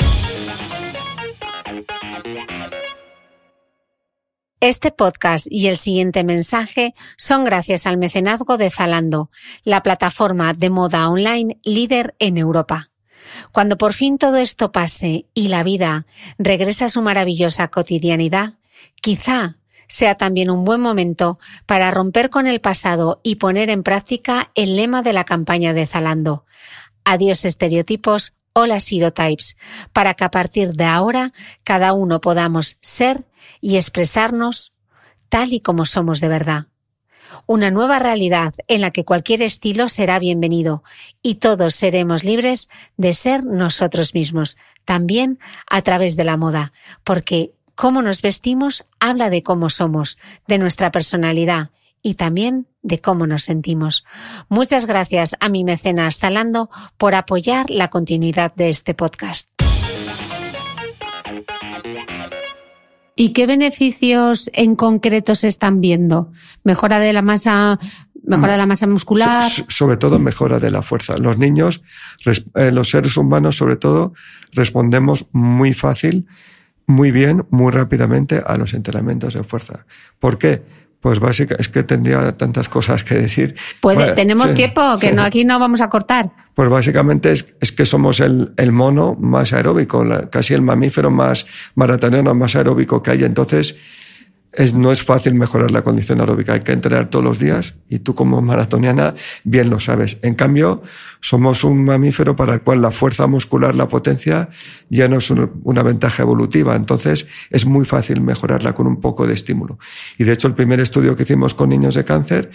Este podcast y el siguiente mensaje son gracias al mecenazgo de Zalando, la plataforma de moda online líder en Europa. Cuando por fin todo esto pase y la vida regresa a su maravillosa cotidianidad, quizá sea también un buen momento para romper con el pasado y poner en práctica el lema de la campaña de Zalando. Adiós estereotipos, hola serotypes, para que a partir de ahora cada uno podamos ser y expresarnos tal y como somos de verdad. Una nueva realidad en la que cualquier estilo será bienvenido y todos seremos libres de ser nosotros mismos, también a través de la moda, porque cómo nos vestimos habla de cómo somos, de nuestra personalidad y también de cómo nos sentimos. Muchas gracias a mi mecenas Zalando por apoyar la continuidad de este podcast. ¿Y qué beneficios en concreto se están viendo? ¿Mejora de la masa, mejora de la masa muscular? sobre todo mejora de la fuerza. Los niños, eh, los seres humanos sobre todo, respondemos muy fácil, muy bien, muy rápidamente a los entrenamientos de fuerza. ¿Por qué? pues básicamente, es que tendría tantas cosas que decir. Pues tenemos tiempo, que no, aquí no vamos a cortar. Pues básicamente es, que somos el, mono más aeróbico, casi el mamífero más maratoniano más aeróbico que hay. Entonces, es, no es fácil mejorar la condición aeróbica, hay que entrenar todos los días y tú como maratoniana bien lo sabes. En cambio, somos un mamífero para el cual la fuerza muscular, la potencia, ya no es una ventaja evolutiva, entonces es muy fácil mejorarla con un poco de estímulo. Y de hecho el primer estudio que hicimos con niños de cáncer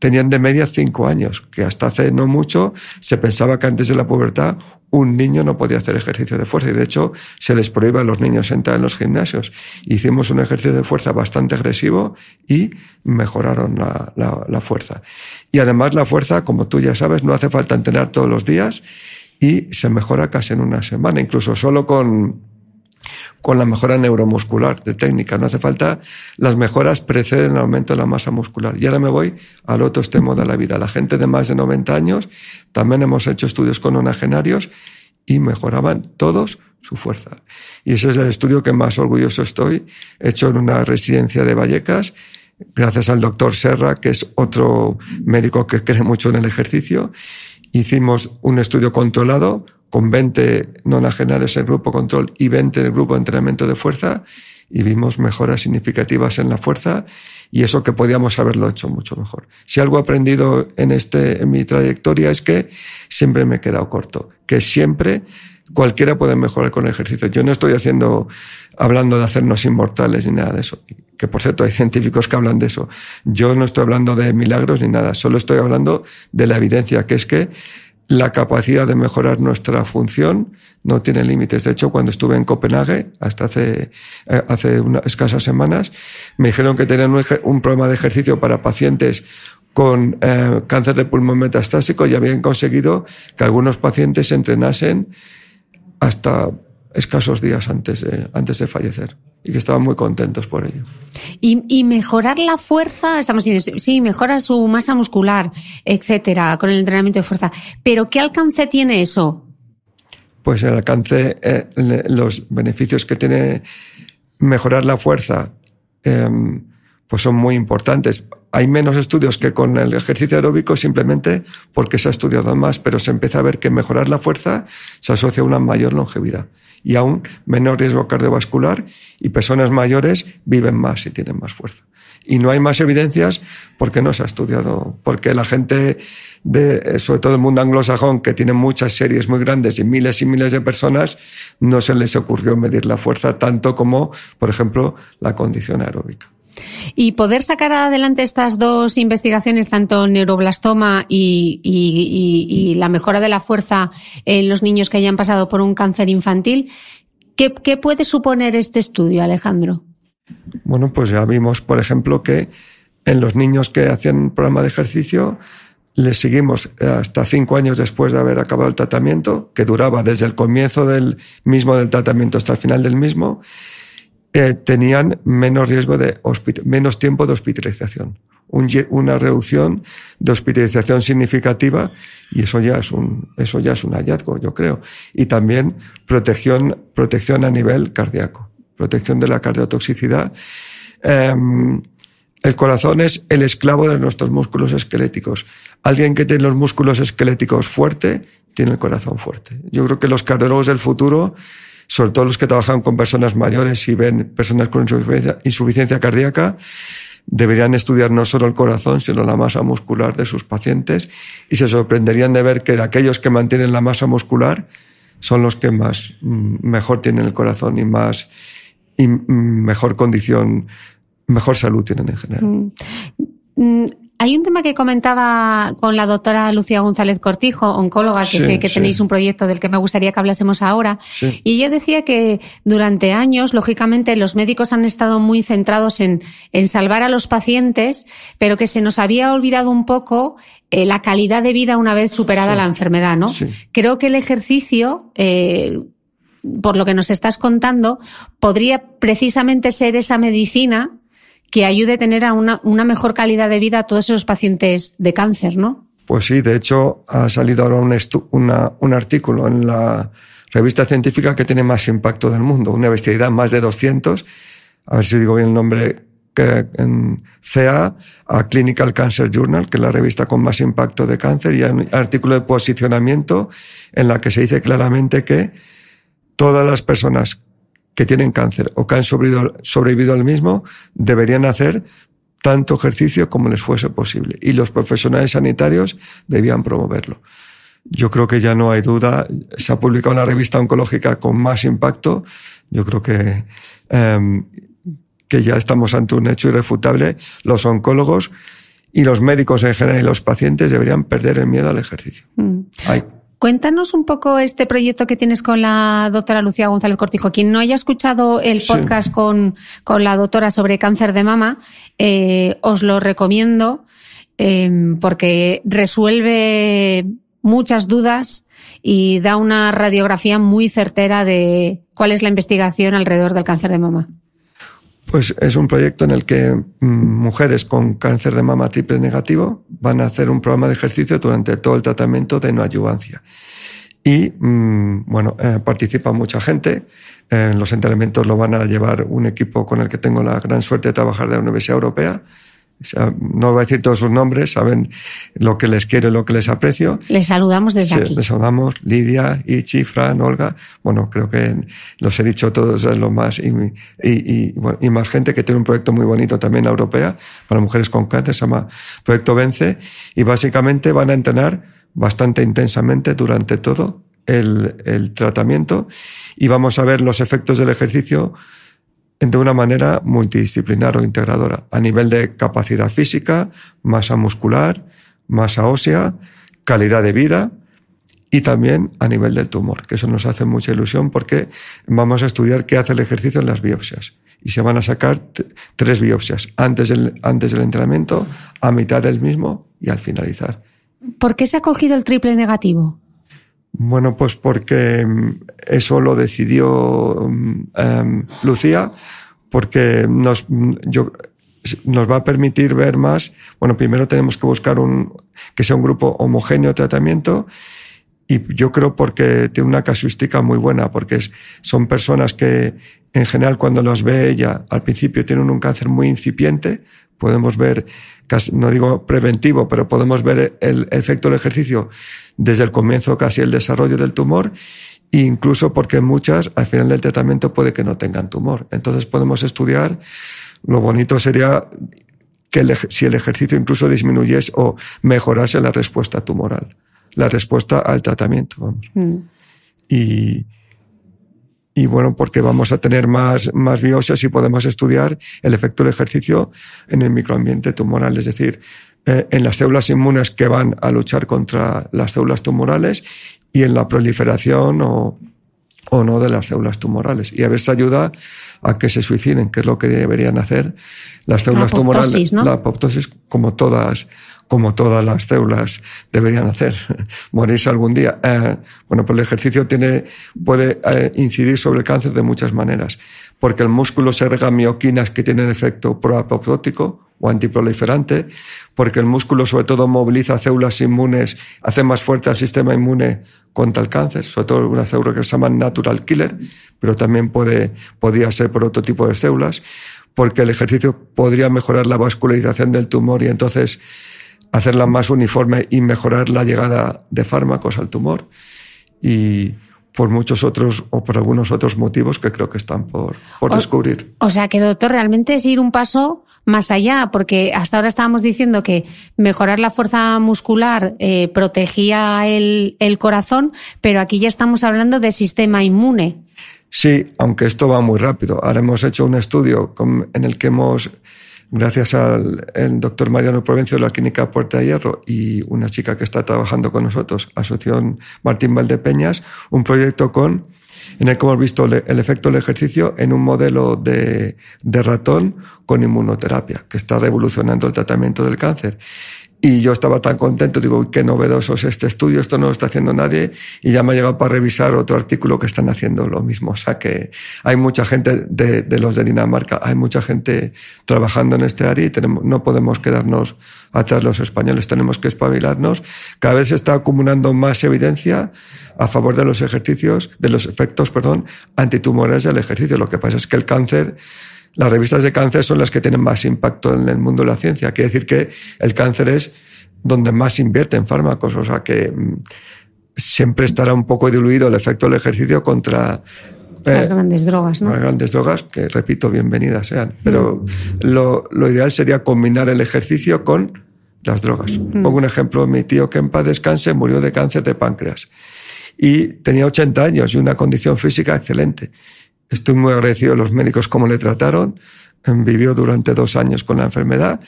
tenían de media cinco años, que hasta hace no mucho se pensaba que antes de la pubertad un niño no podía hacer ejercicio de fuerza y de hecho se les prohíbe a los niños entrar en los gimnasios. Hicimos un ejercicio de fuerza bastante agresivo y mejoraron la, la, la fuerza. Y además la fuerza, como tú ya sabes, no hace falta entrenar todos los días y se mejora casi en una semana, incluso solo con con la mejora neuromuscular de técnica. No hace falta, las mejoras preceden el aumento de la masa muscular. Y ahora me voy al otro extremo de la vida. La gente de más de 90 años, también hemos hecho estudios con onagenarios y mejoraban todos su fuerza. Y ese es el estudio que más orgulloso estoy, hecho en una residencia de Vallecas, gracias al doctor Serra, que es otro médico que cree mucho en el ejercicio. Hicimos un estudio controlado con 20 nonagenares en el grupo control y 20 en el grupo entrenamiento de fuerza y vimos mejoras significativas en la fuerza y eso que podíamos haberlo hecho mucho mejor. Si algo he aprendido en, este, en mi trayectoria es que siempre me he quedado corto, que siempre cualquiera puede mejorar con ejercicio. Yo no estoy haciendo, hablando de hacernos inmortales ni nada de eso, que por cierto hay científicos que hablan de eso. Yo no estoy hablando de milagros ni nada, solo estoy hablando de la evidencia, que es que la capacidad de mejorar nuestra función no tiene límites. De hecho, cuando estuve en Copenhague, hasta hace, eh, hace unas escasas semanas, me dijeron que tenían un, problema programa de ejercicio para pacientes con eh, cáncer de pulmón metastásico y habían conseguido que algunos pacientes se entrenasen hasta escasos días antes de, antes de fallecer y que estaban muy contentos por ello. Y, y mejorar la fuerza, estamos diciendo, sí, mejora su masa muscular, etcétera, con el entrenamiento de fuerza. Pero ¿qué alcance tiene eso? Pues el alcance, eh, los beneficios que tiene mejorar la fuerza, em, pues son muy importantes hay menos estudios que con el ejercicio aeróbico simplemente porque se ha estudiado más, pero se empieza a ver que mejorar la fuerza se asocia a una mayor longevidad y a un menor riesgo cardiovascular y personas mayores viven más y tienen más fuerza. Y no hay más evidencias porque no se ha estudiado, porque la gente de, eh, sobre todo el mundo anglosajón, que tiene muchas series muy grandes y miles y miles de personas, no se les ocurrió medir la fuerza tanto como, por ejemplo, la condición aeróbica. Y poder sacar adelante estas dos investigaciones, tanto neuroblastoma y, la mejora de la fuerza en los niños que hayan pasado por un cáncer infantil, ¿qué, puede suponer este estudio, Alejandro? Bueno, pues ya vimos, por ejemplo, que en los niños que hacían un programa de ejercicio, les seguimos hasta cinco años después de haber acabado el tratamiento, que duraba desde el comienzo del mismo del tratamiento hasta el final del mismo, eh, tenían menos riesgo de menos tiempo de hospitalización. una reducción de hospitalización significativa y eso ya es un, eso ya es un hallazgo, yo creo. Y también protección, protección a nivel cardíaco, protección de la cardiotoxicidad. Em, el corazón es el esclavo de nuestros músculos esqueléticos. Alguien que tiene los músculos esqueléticos fuerte, tiene el corazón fuerte. Yo creo que los cardiólogos del futuro sobre todo los que trabajan con personas mayores y ven personas con insuficiencia, cardíaca, deberían estudiar no solo el corazón, sino la masa muscular de sus pacientes y se sorprenderían de ver que aquellos que mantienen la masa muscular son los que más mm, mejor tienen el corazón y más y mm, mejor condición, mejor salud tienen en general. Mm. Hay un tema que comentaba con la doctora Lucía González Cortijo, oncóloga, que sé que tenéis un proyecto del que me gustaría que hablásemos ahora. Y ella decía que durante años, lógicamente, los médicos han estado muy centrados en, salvar a los pacientes, pero que se nos había olvidado un poco eh, la calidad de vida una vez superada la enfermedad, ¿no? Creo que el ejercicio, eh, por lo que nos estás contando, podría precisamente ser esa medicina que ayude a tener a una, mejor calidad de vida a todos esos pacientes de cáncer, ¿no? Pues sí, de hecho ha salido ahora un, artículo en la revista científica que tiene más impacto del mundo, una bestialidad más de 200, a ver si digo bien el nombre, que, en CA, a Clinical Cancer Journal, que es la revista con más impacto de cáncer, y un artículo de posicionamiento en la que se dice claramente que todas las personas que tienen cáncer o que han sobrevivido, al mismo deberían hacer tanto ejercicio como les fuese posible. Y los profesionales sanitarios debían promoverlo. Yo creo que ya no hay duda. Se ha publicado una revista oncológica con más impacto. Yo creo que, em, que ya estamos ante un hecho irrefutable. Los oncólogos y los médicos en general y los pacientes deberían perder el miedo al ejercicio. Mm. Cuéntanos un poco este proyecto que tienes con la doctora Lucía González Cortijo. Quien no haya escuchado el podcast con, con, la doctora sobre cáncer de mama, eh, os lo recomiendo em, porque resuelve muchas dudas y da una radiografía muy certera de cuál es la investigación alrededor del cáncer de mama. Pues es un proyecto en el que mm, mujeres con cáncer de mama triple negativo van a hacer un programa de ejercicio durante todo el tratamiento de no ayuvancia. Y mm, bueno, eh, participa mucha gente. Eh, en los entrenamientos lo van a llevar un equipo con el que tengo la gran suerte de trabajar de la Universidad Europea Ah, no voy a decir todos sus nombres, saben lo que les quiero y lo que les aprecio. Les saludamos desde aquí. Les saludamos, Lidia, Ichi, Fran, Olga. Bueno, creo que los he dicho todos lo más y, más gente que tiene un proyecto muy bonito también europea para mujeres con cáncer, se llama Proyecto Vence. Y básicamente van a entrenar bastante intensamente durante todo el, el tratamiento y vamos a ver los efectos del ejercicio de una manera multidisciplinar o integradora, a nivel de capacidad física, masa muscular, masa ósea, calidad de vida y también a nivel del tumor, que eso nos hace mucha ilusión porque vamos a estudiar qué hace el ejercicio en las biopsias. Y se van a sacar tres biopsias, antes del, antes del entrenamiento, a mitad del mismo y al finalizar. ¿Por qué se ha cogido el triple negativo? Bueno, pues porque mm, eso lo decidió mm, em, Lucía, porque nos, mm, yo, nos va a permitir ver más. Bueno, primero tenemos que buscar un, que sea un grupo homogéneo de tratamiento. Y yo creo porque tiene una casuística muy buena, porque son personas que en general cuando las ve ella al principio tienen un cáncer muy incipiente, podemos ver, casi, no digo preventivo, pero podemos ver el efecto del ejercicio desde el comienzo casi el desarrollo del tumor, incluso porque muchas al final del tratamiento puede que no tengan tumor. Entonces podemos estudiar, lo bonito sería que si el ejercicio incluso disminuyese o mejorase la respuesta tumoral, la respuesta al tratamiento. Vamos. Mm. Y, y bueno, porque vamos a tener más, más biopsias y podemos estudiar el efecto del ejercicio en el microambiente tumoral, es decir, eh, en las células inmunes que van a luchar contra las células tumorales y en la proliferación o, no de las células tumorales. Y a ver si ayuda a que se suiciden, que es lo que deberían hacer las células tumorales. La apoptosis, como todas como todas las células deberían hacer, morirse algún día. Eh, bueno, pues el ejercicio tiene, puede eh, incidir sobre el cáncer de muchas maneras, porque el músculo segrega mioquinas que tienen efecto proapoptótico o antiproliferante, porque el músculo sobre todo moviliza células inmunes, hace más fuerte al sistema inmune contra el cáncer, sobre todo una célula que se llama natural killer, pero también puede, podría ser por otro tipo de células, porque el ejercicio podría mejorar la vascularización del tumor y entonces hacerla más uniforme y mejorar la llegada de fármacos al tumor y por muchos otros o por algunos otros motivos que creo que están por, descubrir. O sea que, doctor, realmente es ir un paso más allá, porque hasta ahora estábamos diciendo que mejorar la fuerza muscular eh, protegía el, corazón, pero aquí ya estamos hablando de sistema inmune. Sí, aunque esto va muy rápido. Ahora hemos hecho un estudio en el que hemos gracias al doctor Mariano Provencio de la Clínica Puerta de Hierro y una chica que está trabajando con nosotros, Asociación Martín Valdepeñas, un proyecto con en el que hemos visto el efecto del ejercicio en un modelo de, de ratón con inmunoterapia, que está revolucionando el tratamiento del cáncer. Y yo estaba tan contento, digo, qué novedoso es este estudio, esto no lo está haciendo nadie. Y ya me ha llegado para revisar otro artículo que están haciendo lo mismo. O sea que hay mucha gente de, los de Dinamarca, hay mucha gente trabajando en este área y tenemos, no podemos quedarnos atrás los españoles, tenemos que espabilarnos. Cada vez se está acumulando más evidencia a favor de los ejercicios, de los efectos, perdón, antitumorales del ejercicio. Lo que pasa es que el cáncer las revistas de cáncer son las que tienen más impacto en el mundo de la ciencia. Quiere decir que el cáncer es donde más invierte en fármacos, o sea que mm, siempre estará un poco diluido el efecto del ejercicio contra eh, las grandes drogas, ¿no? Las grandes drogas, que repito, bienvenidas sean. Mm. Pero lo, ideal sería combinar el ejercicio con las drogas. Mm. Pongo un ejemplo, mi tío que en paz descanse murió de cáncer de páncreas y tenía 80 años y una condición física excelente. Estoy muy agradecido a los médicos cómo le trataron. Eh, vivió durante dos años con la enfermedad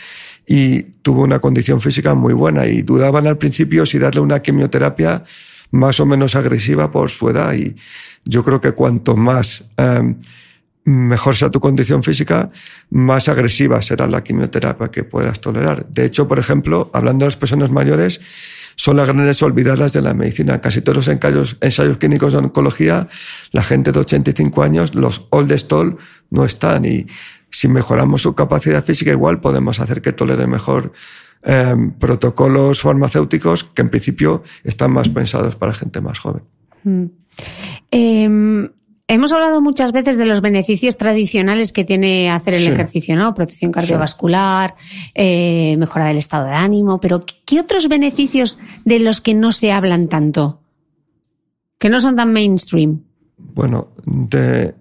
y tuvo una condición física muy buena y dudaban al principio si darle una quimioterapia más o menos agresiva por su edad. Y yo creo que cuanto más em, mejor sea tu condición física, más agresiva será la quimioterapia que puedas tolerar. De hecho, por ejemplo, hablando de las personas mayores, son las grandes olvidadas de la medicina. Casi todos los ensayos, clínicos de oncología, la gente de 85 años, los old no están. Y si mejoramos su capacidad física, igual podemos hacer que tolere mejor em, protocolos farmacéuticos que en principio están más pensados para gente más joven. Mm. Em, Hemos hablado muchas veces de los beneficios tradicionales que tiene hacer el ejercicio, ¿no? Protección cardiovascular, eh, mejora del estado de ánimo, pero ¿qué otros beneficios de los que no se hablan tanto? Que no son tan mainstream. Bueno, de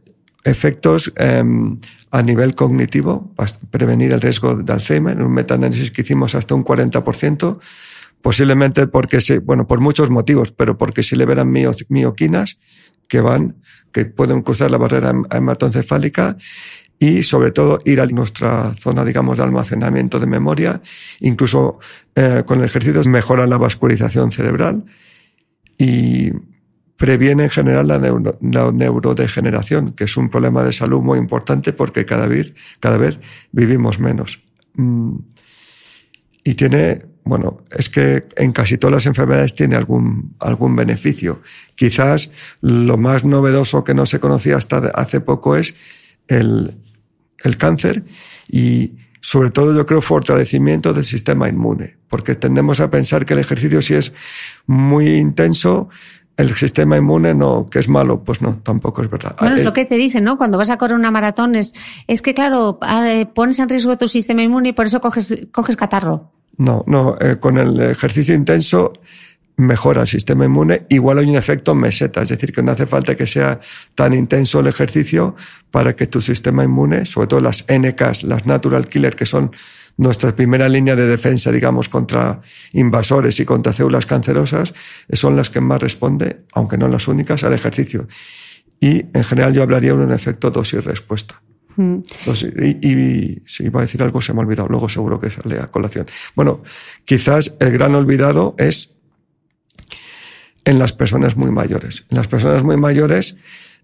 efectos em, a nivel cognitivo, prevenir el riesgo de Alzheimer, un metaanálisis que hicimos hasta un 40%, posiblemente porque se, bueno, por muchos motivos, pero porque se liberan mioquinas que van, que pueden cruzar la barrera em, hematoencefálica y sobre todo ir a nuestra zona, digamos, de almacenamiento de memoria. Incluso eh, con ejercicios mejora la vascularización cerebral y previene en general la, neurodegeneración, que es un problema de salud muy importante porque cada vez, cada vez vivimos menos. Mm. Y tiene bueno, es que en casi todas las enfermedades tiene algún, beneficio. Quizás lo más novedoso que no se conocía hasta hace poco es el, cáncer y sobre todo yo creo fortalecimiento del sistema inmune, porque tendemos a pensar que el ejercicio si es muy intenso, el sistema inmune no, que es malo, pues no, tampoco es verdad. Bueno, es eh, lo que te dicen, ¿no? Cuando vas a correr una maratón es, es que claro, ah, eh, pones en riesgo tu sistema inmune y por eso coges, coges catarro. No, no, eh, con el ejercicio intenso mejora el sistema inmune, igual hay un efecto meseta, es decir, que no hace falta que sea tan intenso el ejercicio para que tu sistema inmune, sobre todo las NKs, las natural killer, que son nuestra primera línea de defensa, digamos, contra invasores y contra células cancerosas, eh, son las que más responde, aunque no las únicas, al ejercicio. Y en general yo hablaría de un efecto dosis-respuesta. Mm. y, si iba a decir algo, se me ha olvidado. Luego seguro que sale a colación. Bueno, quizás el gran olvidado es en las personas muy mayores. En las personas muy mayores,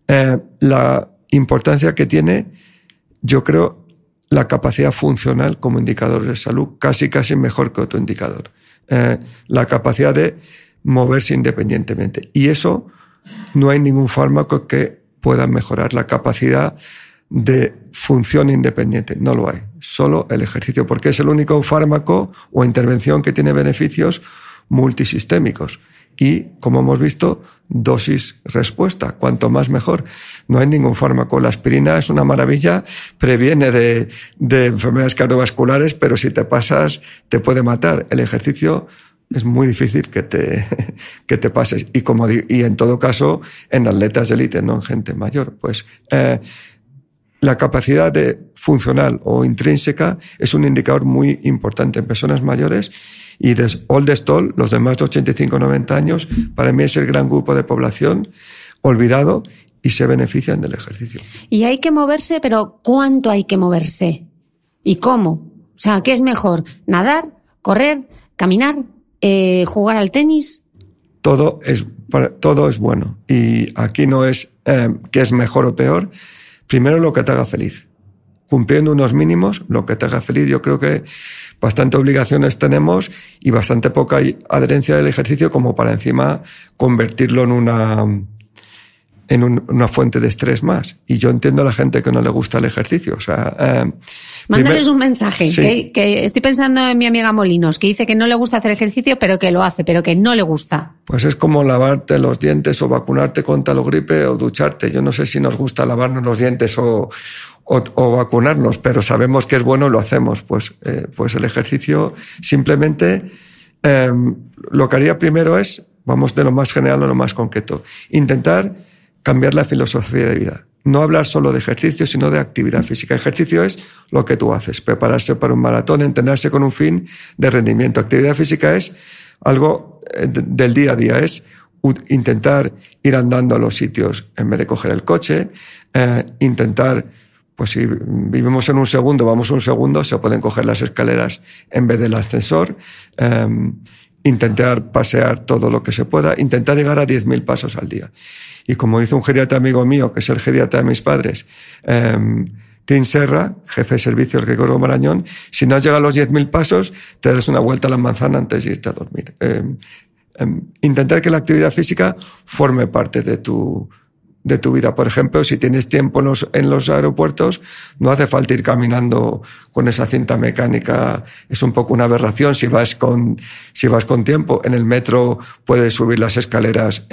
eh, la importancia que tiene, yo creo, la capacidad funcional como indicador de salud, casi casi mejor que otro indicador. Eh, la capacidad de moverse independientemente. Y eso no hay ningún fármaco que pueda mejorar la capacidad de función independiente. No lo hay, solo el ejercicio, porque es el único fármaco o intervención que tiene beneficios multisistémicos. Y, como hemos visto, dosis-respuesta. Cuanto más mejor. No hay ningún fármaco. La aspirina es una maravilla, previene de, enfermedades cardiovasculares, pero si te pasas, te puede matar. El ejercicio es muy difícil que te, que te pases. Y, como, y en todo caso, en atletas de élite, no en gente mayor. Pues. Eh, la capacidad funcional o intrínseca es un indicador muy importante en personas mayores y de old los de más de 85-90 años, para mí es el gran grupo de población olvidado y se benefician del ejercicio. Y hay que moverse, pero ¿cuánto hay que moverse? ¿Y cómo? O sea, ¿qué es mejor? ¿Nadar? ¿Correr? ¿Caminar? Eh, ¿Jugar al tenis? Todo es, bueno y aquí no es eh, qué es mejor o peor, Primero lo que te haga feliz. Cumpliendo unos mínimos, lo que te haga feliz. Yo creo que bastante obligaciones tenemos y bastante poca adherencia del ejercicio como para encima convertirlo en una en una fuente de estrés más. Y yo entiendo a la gente que no le gusta el ejercicio. O sea, eh, Mándales un mensaje, que, que, estoy pensando en mi amiga Molinos, que dice que no le gusta hacer ejercicio, pero que lo hace, pero que no le gusta. Pues es como lavarte los dientes o vacunarte contra la gripe o ducharte. Yo no sé si nos gusta lavarnos los dientes o, o, o vacunarnos, pero sabemos que es bueno y lo hacemos. Pues, eh, pues el ejercicio simplemente eh, lo que haría primero es, vamos de lo más general a lo más concreto, intentar cambiar la filosofía de vida. No hablar solo de ejercicio, sino de actividad física. Ejercicio es lo que tú haces, prepararse para un maratón, entrenarse con un fin de rendimiento. Actividad física es algo eh, del día a día, es intentar ir andando a los sitios en vez de coger el coche, eh, intentar, pues si vivimos en un segundo, vamos un segundo, se pueden coger las escaleras en vez del ascensor, eh, intentar pasear todo lo que se pueda, intentar llegar a 10.000 pasos al día. Y como dice un geriatra amigo mío, que es el geriatra de mis padres, em, Tim Serra, jefe de servicio del Gregorio Marañón, si no has llegado a los 10.000 pasos, te das una vuelta a la manzana antes de irte a dormir. Em, em, intentar que la actividad física forme parte de tu, de tu vida. Por ejemplo, si tienes tiempo en los, aeropuertos, no hace falta ir caminando con esa cinta mecánica. Es un poco una aberración si vas con, si vas con tiempo. En el metro puedes subir las escaleras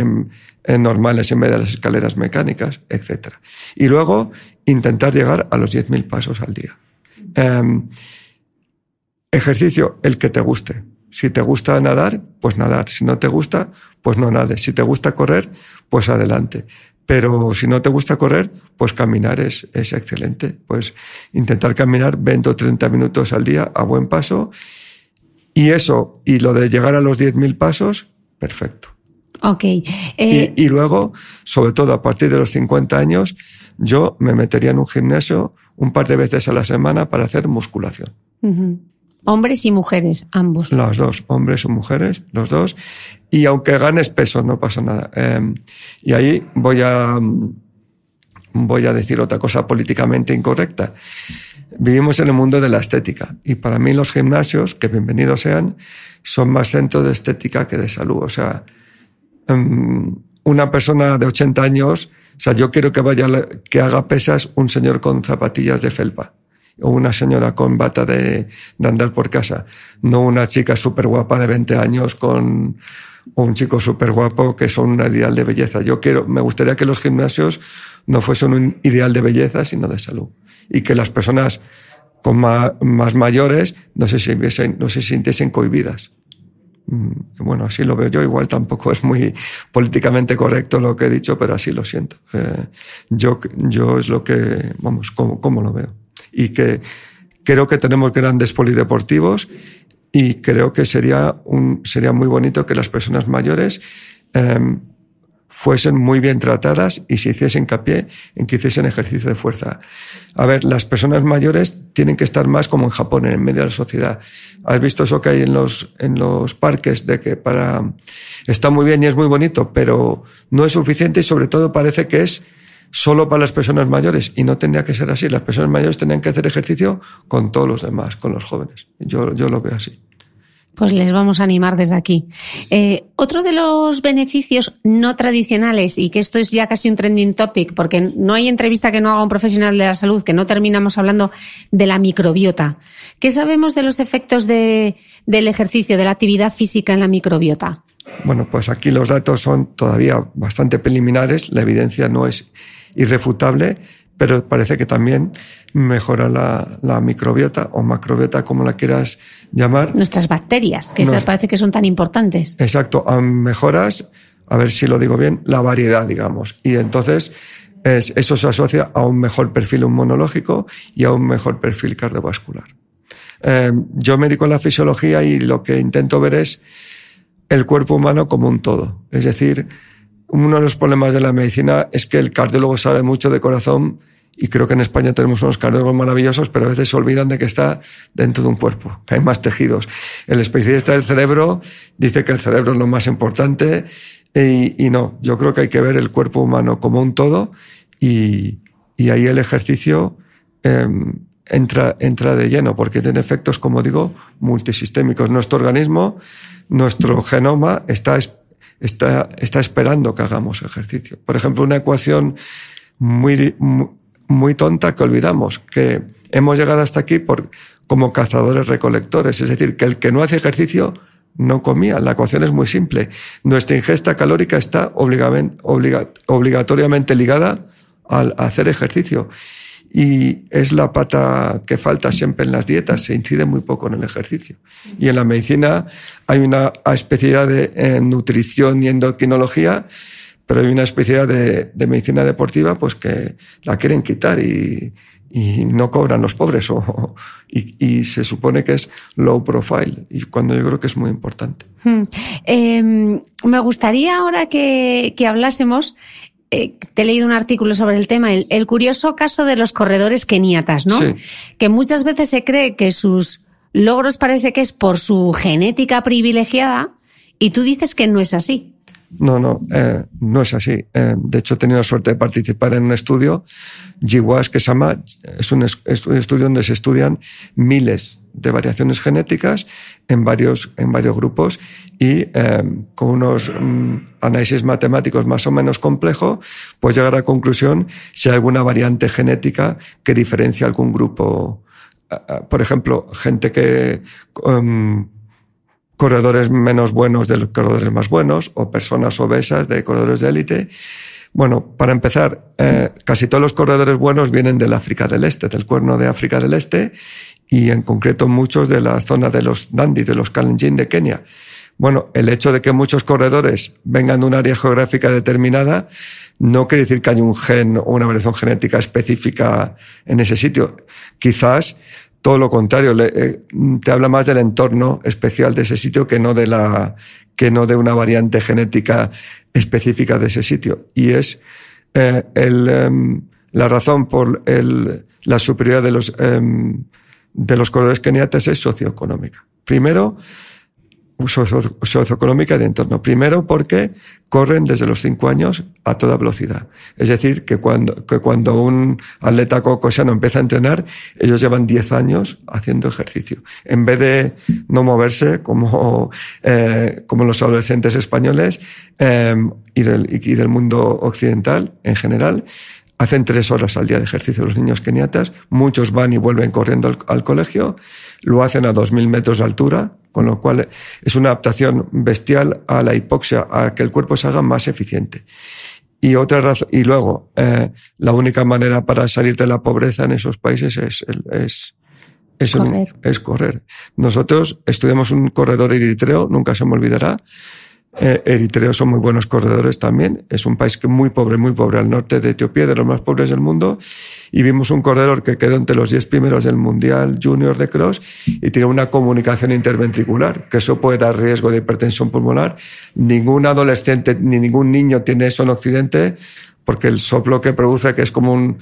normales en vez de las escaleras mecánicas, etc. Y luego intentar llegar a los 10.000 pasos al día. Em, ejercicio, el que te guste. Si te gusta nadar, pues nadar. Si no te gusta, pues no nades. Si te gusta correr, pues adelante. Pero si no te gusta correr, pues caminar es, excelente. Pues intentar caminar 20 o 30 minutos al día a buen paso. Y eso, y lo de llegar a los 10.000 pasos, perfecto. Ok. Eh, y, luego, sobre todo a partir de los 50 años, yo me metería en un gimnasio un par de veces a la semana para hacer musculación. Hombres y mujeres, ambos. Los dos, hombres o mujeres, los dos. Y aunque ganes peso, no pasa nada. Em, y ahí voy a, voy a decir otra cosa políticamente incorrecta. Vivimos en el mundo de la estética. Y para mí los gimnasios, que bienvenidos sean, son más centros de estética que de salud. O sea, em, una persona de 80 años, o sea, yo quiero que vaya, que haga pesas un señor con zapatillas de felpa o una señora con bata de, andar por casa, no una chica súper guapa de 20 años con o un chico súper guapo que son un ideal de belleza. Yo quiero, me gustaría que los gimnasios no fuesen un ideal de belleza, sino de salud. Y que las personas con más mayores no se, sintiesen, no se sintiesen cohibidas. Mm, bueno, así lo veo yo. Igual tampoco es muy políticamente correcto lo que he dicho, pero así lo siento. Eh, yo, yo es lo que, vamos, ¿cómo como lo veo y que creo que tenemos grandes polideportivos y creo que sería, un, sería muy bonito que las personas mayores em, fuesen muy bien tratadas y se hiciesen capié en que hiciesen ejercicio de fuerza. A ver, las personas mayores tienen que estar más como en Japón, en medio de la sociedad. ¿Has visto eso que hay en los, en los parques de que para, está muy bien y es muy bonito, pero no es suficiente y sobre todo parece que es solo para las personas mayores y no tendría que ser así. Las personas mayores tenían que hacer ejercicio con todos los demás, con los jóvenes. Yo, yo lo veo así. Pues les vamos a animar desde aquí. Eh, otro de los beneficios no tradicionales, y que esto es ya casi un trending topic, porque no hay entrevista que no haga un profesional de la salud, que no terminamos hablando de la microbiota. ¿Qué sabemos de los efectos del ejercicio, de la actividad física en la microbiota? Bueno, pues aquí los datos son todavía bastante preliminares, la evidencia no es irrefutable, pero parece que también mejora la, microbiota o macrobiota, como la quieras llamar. Nuestras bacterias, que esas parece que son tan importantes. Exacto, mejoras, a ver si lo digo bien, la variedad, digamos. Y entonces eso se asocia a un mejor perfil inmunológico y a un mejor perfil cardiovascular. Eh, yo me dedico a la fisiología y lo que intento ver es el cuerpo humano como un todo. Es decir, uno de los problemas de la medicina es que el cardiólogo sabe mucho de corazón y creo que en España tenemos unos cardiólogos maravillosos, pero a veces se olvidan de que está dentro de un cuerpo, que hay más tejidos. El especialista del cerebro dice que el cerebro es lo más importante y, no, yo creo que hay que ver el cuerpo humano como un todo y, ahí el ejercicio em, entra, entra de lleno, porque tiene efectos, como digo, multisistémicos. Nuestro organismo, nuestro genoma está está, está esperando que hagamos ejercicio. Por ejemplo, una ecuación muy, muy, tonta que olvidamos, que hemos llegado hasta aquí por, como cazadores recolectores, es decir, que el que no hace ejercicio no comía. La ecuación es muy simple. Nuestra ingesta calórica está obligatoriamente ligada al hacer ejercicio y es la pata que falta siempre en las dietas, se incide muy poco en el ejercicio. Y en la medicina hay una especialidad de nutrición y endocrinología, pero hay una especialidad de, medicina deportiva pues que la quieren quitar y, no cobran los pobres o, y, se supone que es low profile y cuando yo creo que es muy importante. Hmm. Em, me gustaría ahora que, que hablásemos eh, te he leído un artículo sobre el tema, el, curioso caso de los corredores keniatas, ¿no? Que muchas veces se cree que sus logros parece que es por su genética privilegiada y tú dices que no es así. No, no, eh, no es así. Eh, de hecho, he tenido la suerte de participar en un estudio, GWAS, que se llama, es un, estudio donde se estudian miles de variaciones genéticas en varios, en varios grupos y eh, con unos mm, análisis matemáticos más o menos complejos, pues llegar a la conclusión si hay alguna variante genética que diferencia algún grupo. Eh, por ejemplo, gente que... Mm, corredores menos buenos de los corredores más buenos o personas obesas de corredores de élite. Bueno, para empezar, eh, casi todos los corredores buenos vienen del África del Este, del cuerno de África del Este y en concreto muchos de la zona de los Nandi, de los Kalenjin de Kenia. Bueno, el hecho de que muchos corredores vengan de un área geográfica determinada no quiere decir que haya un gen o una variación genética específica en ese sitio. Quizás todo lo contrario, eh, te habla más del entorno especial de ese sitio que no de la que no de una variante genética específica de ese sitio. Y es eh, em, la razón por el, la superioridad de los em, de los colores keniatas es socioeconómica. Primero, socioeconómica de entorno. Primero porque corren desde los cinco años a toda velocidad. Es decir, que cuando, un atleta cocosiano empieza a entrenar, ellos llevan diez años haciendo ejercicio. En vez de no moverse como, eh, como los adolescentes españoles eh, y, del, y del mundo occidental en general, Hacen tres horas al día de ejercicio los niños keniatas, muchos van y vuelven corriendo al, colegio, lo hacen a 2.000 metros de altura, con lo cual es una adaptación bestial a la hipoxia, a que el cuerpo se haga más eficiente. Y otra razón, y luego, eh, la única manera para salir de la pobreza en esos países es, es, correr. es correr. Nosotros estudiamos un corredor eritreo, nunca se me olvidará, eh, Eritreo son muy buenos corredores también. Es un país muy pobre, muy pobre al norte de Etiopía, de los más pobres del mundo. Y vimos un corredor que quedó entre los 10 primeros del Mundial Junior de Cross y tiene una comunicación interventricular, que eso puede dar riesgo de hipertensión pulmonar. Ningún adolescente ni ningún niño tiene eso en Occidente porque el soplo que produce, que es como un,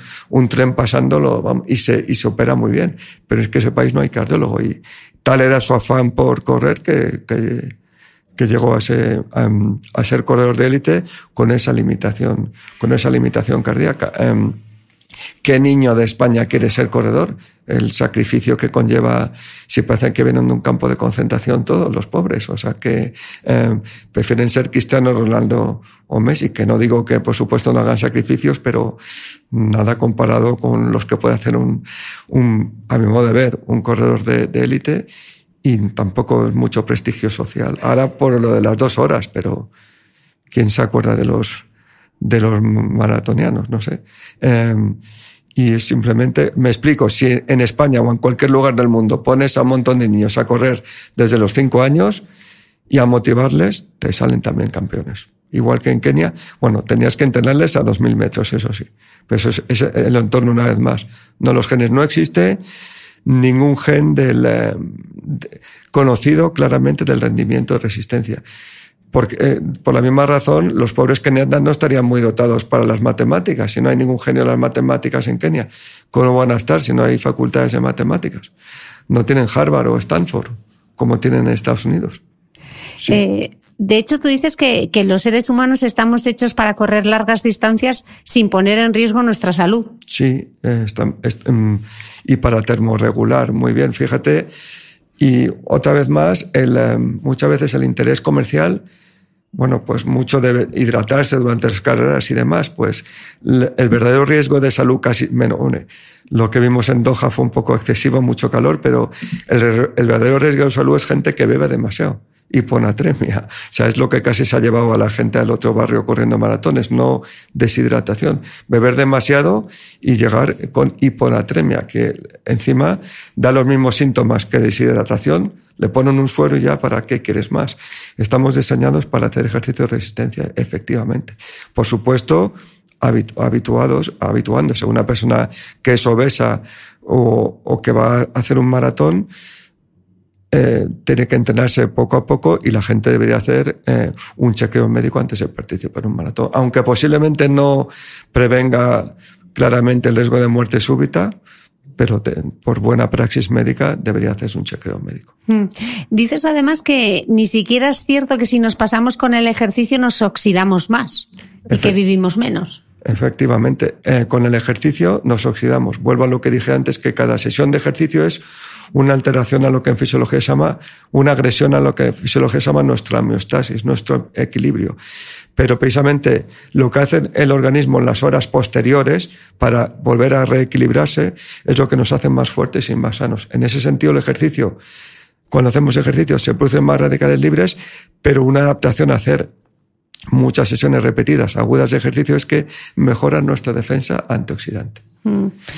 tren pasándolo, y se, y se opera muy bien. Pero es que ese país no hay cardiólogo y tal era su afán por correr que, que que llegó em, a ser, corredor de élite con esa limitación, con esa limitación cardíaca. Em, ¿Qué niño de España quiere ser corredor? El sacrificio que conlleva, si parece que vienen de un campo de concentración todos los pobres, o sea que em, prefieren ser Cristiano Ronaldo o Messi, que no digo que por supuesto no hagan sacrificios, pero nada comparado con los que puede hacer un, a mi modo de ver, un corredor de élite y tampoco es mucho prestigio social. Ahora por lo de las dos horas, pero ¿quién se acuerda de los, de los maratonianos? No sé. Em, y simplemente, me explico, si en España o en cualquier lugar del mundo pones a un montón de niños a correr desde los cinco años y a motivarles, te salen también campeones. Igual que en Kenia, bueno, tenías que entrenarles a 2.000 metros, eso sí. Pero eso es, es el entorno una vez más. No, los genes no existen ningún gen del, eh, conocido claramente del rendimiento de resistencia. Porque, eh, por la misma razón, los pobres keniatas no estarían muy dotados para las matemáticas. Si no hay ningún genio de las matemáticas en Kenia, ¿cómo van a estar si no hay facultades de matemáticas? No tienen Harvard o Stanford, como tienen en Estados Unidos. Eh, de hecho, tú dices que, los seres humanos estamos hechos para correr largas distancias sin poner en riesgo nuestra salud. Sí, em, y para termorregular, muy bien, fíjate. Y otra vez más, em, muchas veces el interés comercial bueno, pues mucho de hidratarse durante las carreras y demás, pues el verdadero riesgo de salud casi menos Lo que vimos en Doha fue un poco excesivo, mucho calor, pero el, el verdadero riesgo de salud es gente que bebe demasiado hiponatremia. O sea, es lo que casi se ha llevado a la gente al otro barrio corriendo maratones, no deshidratación. Beber demasiado y llegar con hiponatremia, que encima da los mismos síntomas que deshidratación, le ponen un suero ya, ¿para qué quieres más? Estamos diseñados para hacer ejercicio de resistencia, efectivamente. Por supuesto, habituados, habituándose. Una persona que es obesa o, que va a hacer un maratón, eh, tiene que entrenarse poco a poco y la gente debería hacer eh, un chequeo médico antes de participar en un maratón. Aunque posiblemente no prevenga claramente el riesgo de muerte súbita, pero por buena praxis médica debería hacerse un chequeo médico. Hmm. Dices además que ni siquiera es cierto que si nos pasamos con el ejercicio nos oxidamos más y que vivimos menos. Efectivamente, eh, con el ejercicio nos oxidamos. Vuelvo a lo que dije antes, que cada sesión de ejercicio es una alteración a lo que en fisiología se llama, una agresión a lo que en fisiología se llama nuestra homeostasis, nuestro equilibrio. Pero precisamente lo que hace el organismo en las horas posteriores para volver a reequilibrarse es lo que nos hace más fuertes y más sanos. En ese sentido, el ejercicio, cuando hacemos ejercicio, se producen más radicales libres, pero una adaptación a hacer muchas sesiones repetidas, agudas de ejercicio, es que mejora nuestra defensa antioxidante.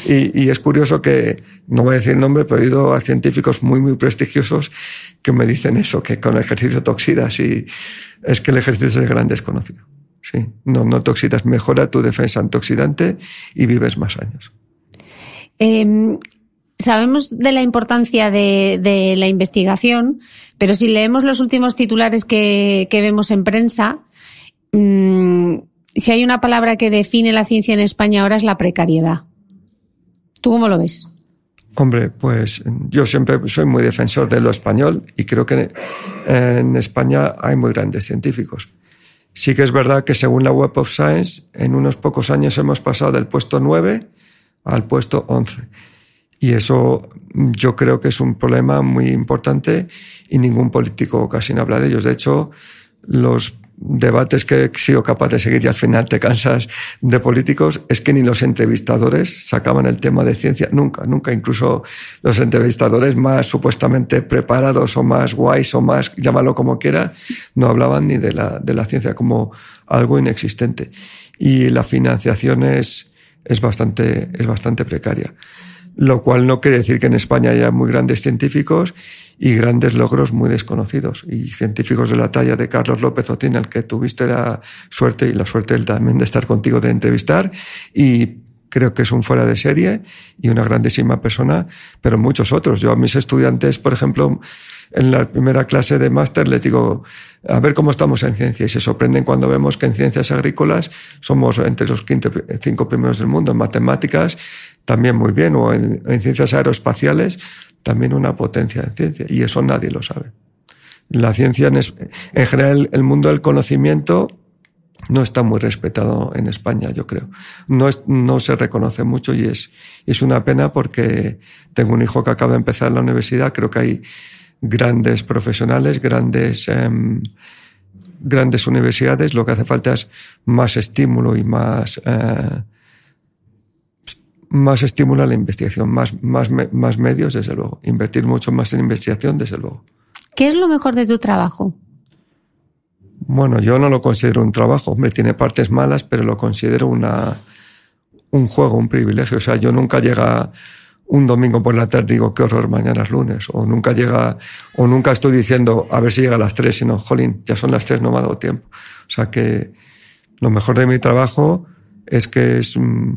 Y, es curioso que, no voy a decir nombre, pero he ido a científicos muy, muy prestigiosos que me dicen eso, que con el ejercicio toxidas y es que el ejercicio es gran desconocido. Sí, no, no toxidas, mejora tu defensa antioxidante y vives más años. Em, sabemos de la importancia de, la investigación, pero si leemos los últimos titulares que, vemos en prensa, mm, si hay una palabra que define la ciencia en España ahora es la precariedad. ¿Tú cómo lo ves? Hombre, pues yo siempre soy muy defensor de lo español y creo que eh, en España hay muy grandes científicos. Sí que es verdad que según la Web of Science, en unos pocos años hemos pasado del puesto 9 al puesto 11. Y eso yo creo que es un problema muy importante y ningún político casi no habla de ellos. De hecho, los debates que he sido capaz de seguir y al final te cansas de políticos es que ni los entrevistadores sacaban el tema de ciencia nunca, nunca. Incluso los entrevistadores más supuestamente preparados o más guays o más, llámalo como quiera, no hablaban ni de la, de la ciencia como algo inexistente. Y la financiación es, es, bastante, es bastante precaria lo cual no quiere decir que en España haya muy grandes científicos y grandes logros muy desconocidos. Y científicos de la talla de Carlos López Otín, al que tuviste la suerte y la suerte también de estar contigo de entrevistar, y creo que es un fuera de serie y una grandísima persona, pero muchos otros. Yo a mis estudiantes, por ejemplo, en la primera clase de máster les digo, a ver cómo estamos en ciencia. Y se sorprenden cuando vemos que en ciencias agrícolas somos entre los cinco primeros del mundo, en matemáticas también muy bien, o en, ciencias aeroespaciales también una potencia en ciencia. Y eso nadie lo sabe. La ciencia, en general, el mundo del conocimiento no está muy respetado en España, yo creo. No, se reconoce mucho y es, una pena porque tengo un hijo que acaba de empezar la universidad, creo que hay grandes profesionales, grandes, em, grandes universidades, lo que hace falta es más estímulo y más... Eh, más estímulo a la investigación, más, más medios, desde luego. Invertir mucho más en investigación, desde luego. ¿Qué es lo mejor de tu trabajo? Bueno, yo no lo considero un trabajo. Me tiene partes malas, pero lo considero una, un juego, un privilegio. O sea, yo nunca llega un domingo por la tarde digo, qué horror, mañana es lunes. O nunca llega, o nunca estoy diciendo, a ver si llega a las tres, sino, jolín, ya son las tres, no me ha dado tiempo. O sea que lo mejor de mi trabajo es que es, mm,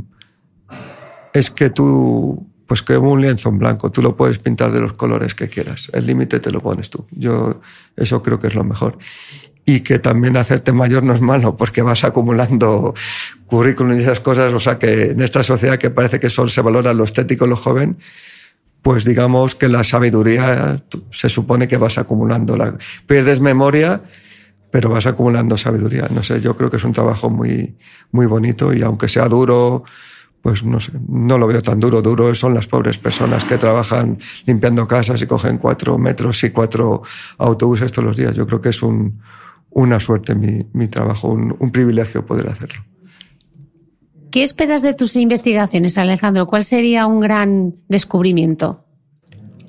es que tú, pues que un lienzo en blanco, tú lo puedes pintar de los colores que quieras. El límite te lo pones tú. Yo, eso creo que es lo mejor y que también hacerte mayor no es malo porque vas acumulando currículum y esas cosas. O sea que en esta sociedad que parece que solo se valora lo estético, lo joven, pues digamos que la sabiduría se supone que vas acumulando. La, pierdes memoria, pero vas acumulando sabiduría. No sé, yo creo que es un trabajo muy, muy bonito y aunque sea duro, pues no sé, no lo veo tan duro. Duro son las pobres personas que trabajan limpiando casas y cogen cuatro metros y cuatro autobuses todos los días. Yo creo que es un, una suerte mi, trabajo, un, un, privilegio poder hacerlo. ¿Qué esperas de tus investigaciones, Alejandro? ¿Cuál sería un gran descubrimiento?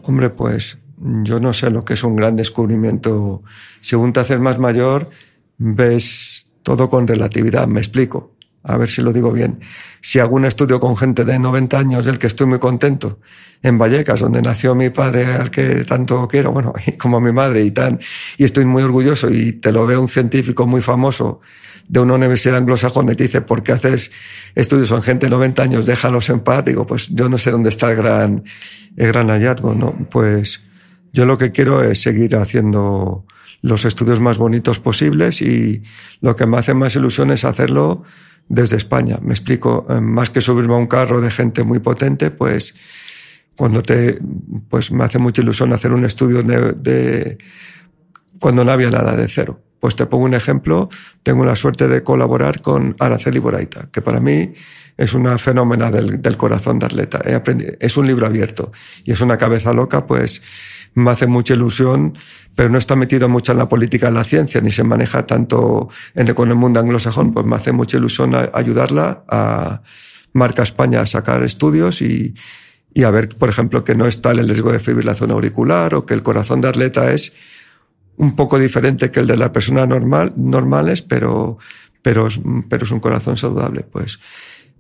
Hombre, pues yo no sé lo que es un gran descubrimiento. Según te haces más mayor, ves todo con relatividad, me explico a ver si lo digo bien, si hago un estudio con gente de 90 años del que estoy muy contento, en Vallecas, donde nació mi padre, al que tanto quiero, bueno, como mi madre y tan, y estoy muy orgulloso y te lo veo un científico muy famoso de una universidad anglosajona y te dice, ¿por qué haces estudios con gente de 90 años? Déjalos en paz. Digo, pues yo no sé dónde está el gran, el gran hallazgo, ¿no? Pues yo lo que quiero es seguir haciendo los estudios más bonitos posibles y lo que me hace más ilusión es hacerlo desde España. Me explico, eh, más que subirme a un carro de gente muy potente, pues cuando te, pues me hace mucha ilusión hacer un estudio de, de cuando no había nada de cero. Pues te pongo un ejemplo, tengo la suerte de colaborar con Araceli Boraita, que para mí es un fenómeno del, corazón de atleta. es un libro abierto y es una cabeza loca, pues me hace mucha ilusión, pero no está metido mucho en la política, en la ciencia, ni se maneja tanto con el mundo anglosajón, pues me hace mucha ilusión ayudarla a Marca España a sacar estudios y, a ver, por ejemplo, que no está el riesgo de fibrilación auricular o que el corazón de atleta es un poco diferente que el de la persona normal, normales, pero, pero, es, pero es un corazón saludable. Pues.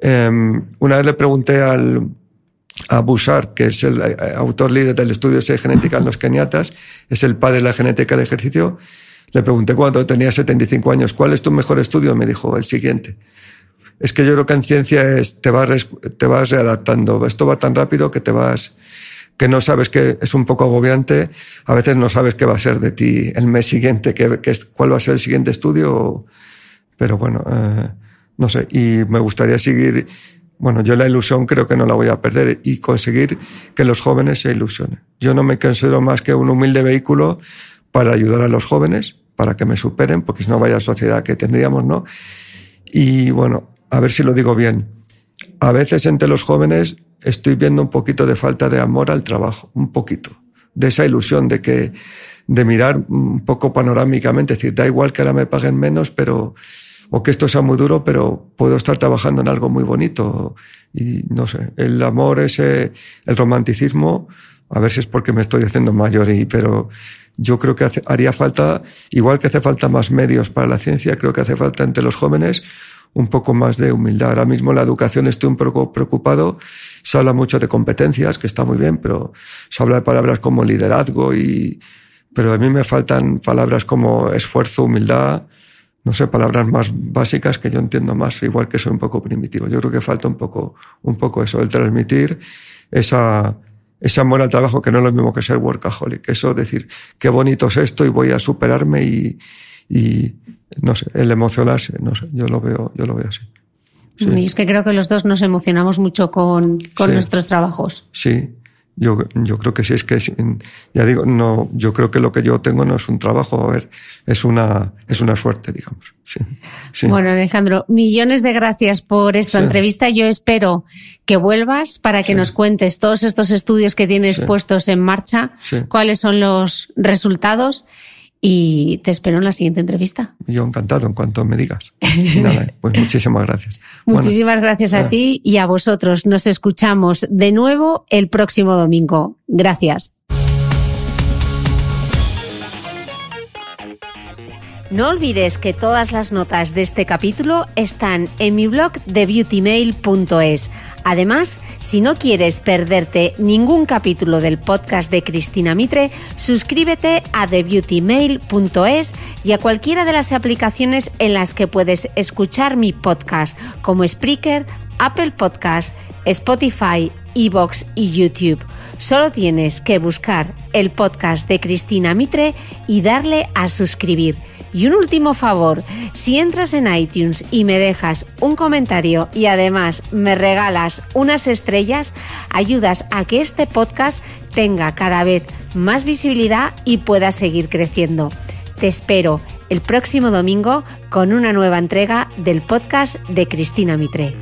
Em, una vez le pregunté al, a Bouchard, que es el eh, autor líder del estudio de genética en los keniatas, es el padre de la genética del ejercicio, le pregunté cuando tenía 75 años, ¿cuál es tu mejor estudio? Me dijo el siguiente. Es que yo creo que en ciencia es, te, vas, te vas readaptando. Esto va tan rápido que te vas que no sabes que es un poco agobiante, a veces no sabes qué va a ser de ti el mes siguiente, qué, cuál va a ser el siguiente estudio, pero bueno, eh, no sé, y me gustaría seguir, bueno, yo la ilusión creo que no la voy a perder y conseguir que los jóvenes se ilusionen. Yo no me considero más que un humilde vehículo para ayudar a los jóvenes, para que me superen, porque si no vaya sociedad que tendríamos, ¿no? Y bueno, a ver si lo digo bien. A veces entre los jóvenes estoy viendo un poquito de falta de amor al trabajo, un poquito, de esa ilusión de que de mirar un poco panorámicamente, es decir, da igual que ahora me paguen menos, pero o que esto sea muy duro, pero puedo estar trabajando en algo muy bonito y no sé, el amor ese, el romanticismo, a ver si es porque me estoy haciendo mayor y pero yo creo que haría falta, igual que hace falta más medios para la ciencia, creo que hace falta entre los jóvenes un poco más de humildad. Ahora mismo la educación estoy un poco preocupado. Se habla mucho de competencias, que está muy bien, pero se habla de palabras como liderazgo y, pero a mí me faltan palabras como esfuerzo, humildad, no sé, palabras más básicas que yo entiendo más, igual que soy un poco primitivo. Yo creo que falta un poco, un poco eso, el transmitir esa, ese amor al trabajo que no es lo mismo que ser workaholic. Eso, decir, qué bonito es esto y voy a superarme y, no sé, el emocionarse, no sé, yo lo veo, yo lo veo así. Y es que creo que los dos nos emocionamos mucho con, nuestros trabajos. Sí, yo, yo creo que sí, es que ya digo, no, yo creo que lo que yo tengo no es un trabajo, a ver, es una, es una suerte, digamos. Sí, Bueno, Alejandro, millones de gracias por esta entrevista. Yo espero que vuelvas para que nos cuentes todos estos estudios que tienes puestos en marcha, cuáles son los resultados y te espero en la siguiente entrevista. Yo encantado, en cuanto me digas. Nada, pues muchísimas gracias. Muchísimas gracias a ti y a vosotros. Nos escuchamos de nuevo el próximo domingo. Gracias. No olvides que todas las notas de este capítulo están en mi blog de beautymail.es. Además, si no quieres perderte ningún capítulo del podcast de Cristina Mitre, suscríbete a thebeautymail.es y a cualquiera de las aplicaciones en las que puedes escuchar mi podcast, como Spreaker, Apple Podcast, Spotify, Evox y YouTube. Solo tienes que buscar el podcast de Cristina Mitre y darle a suscribir. Y un último favor, si entras en iTunes y me dejas un comentario y además me regalas unas estrellas, ayudas a que este podcast tenga cada vez más visibilidad y pueda seguir creciendo. Te espero el próximo domingo con una nueva entrega del podcast de Cristina Mitre.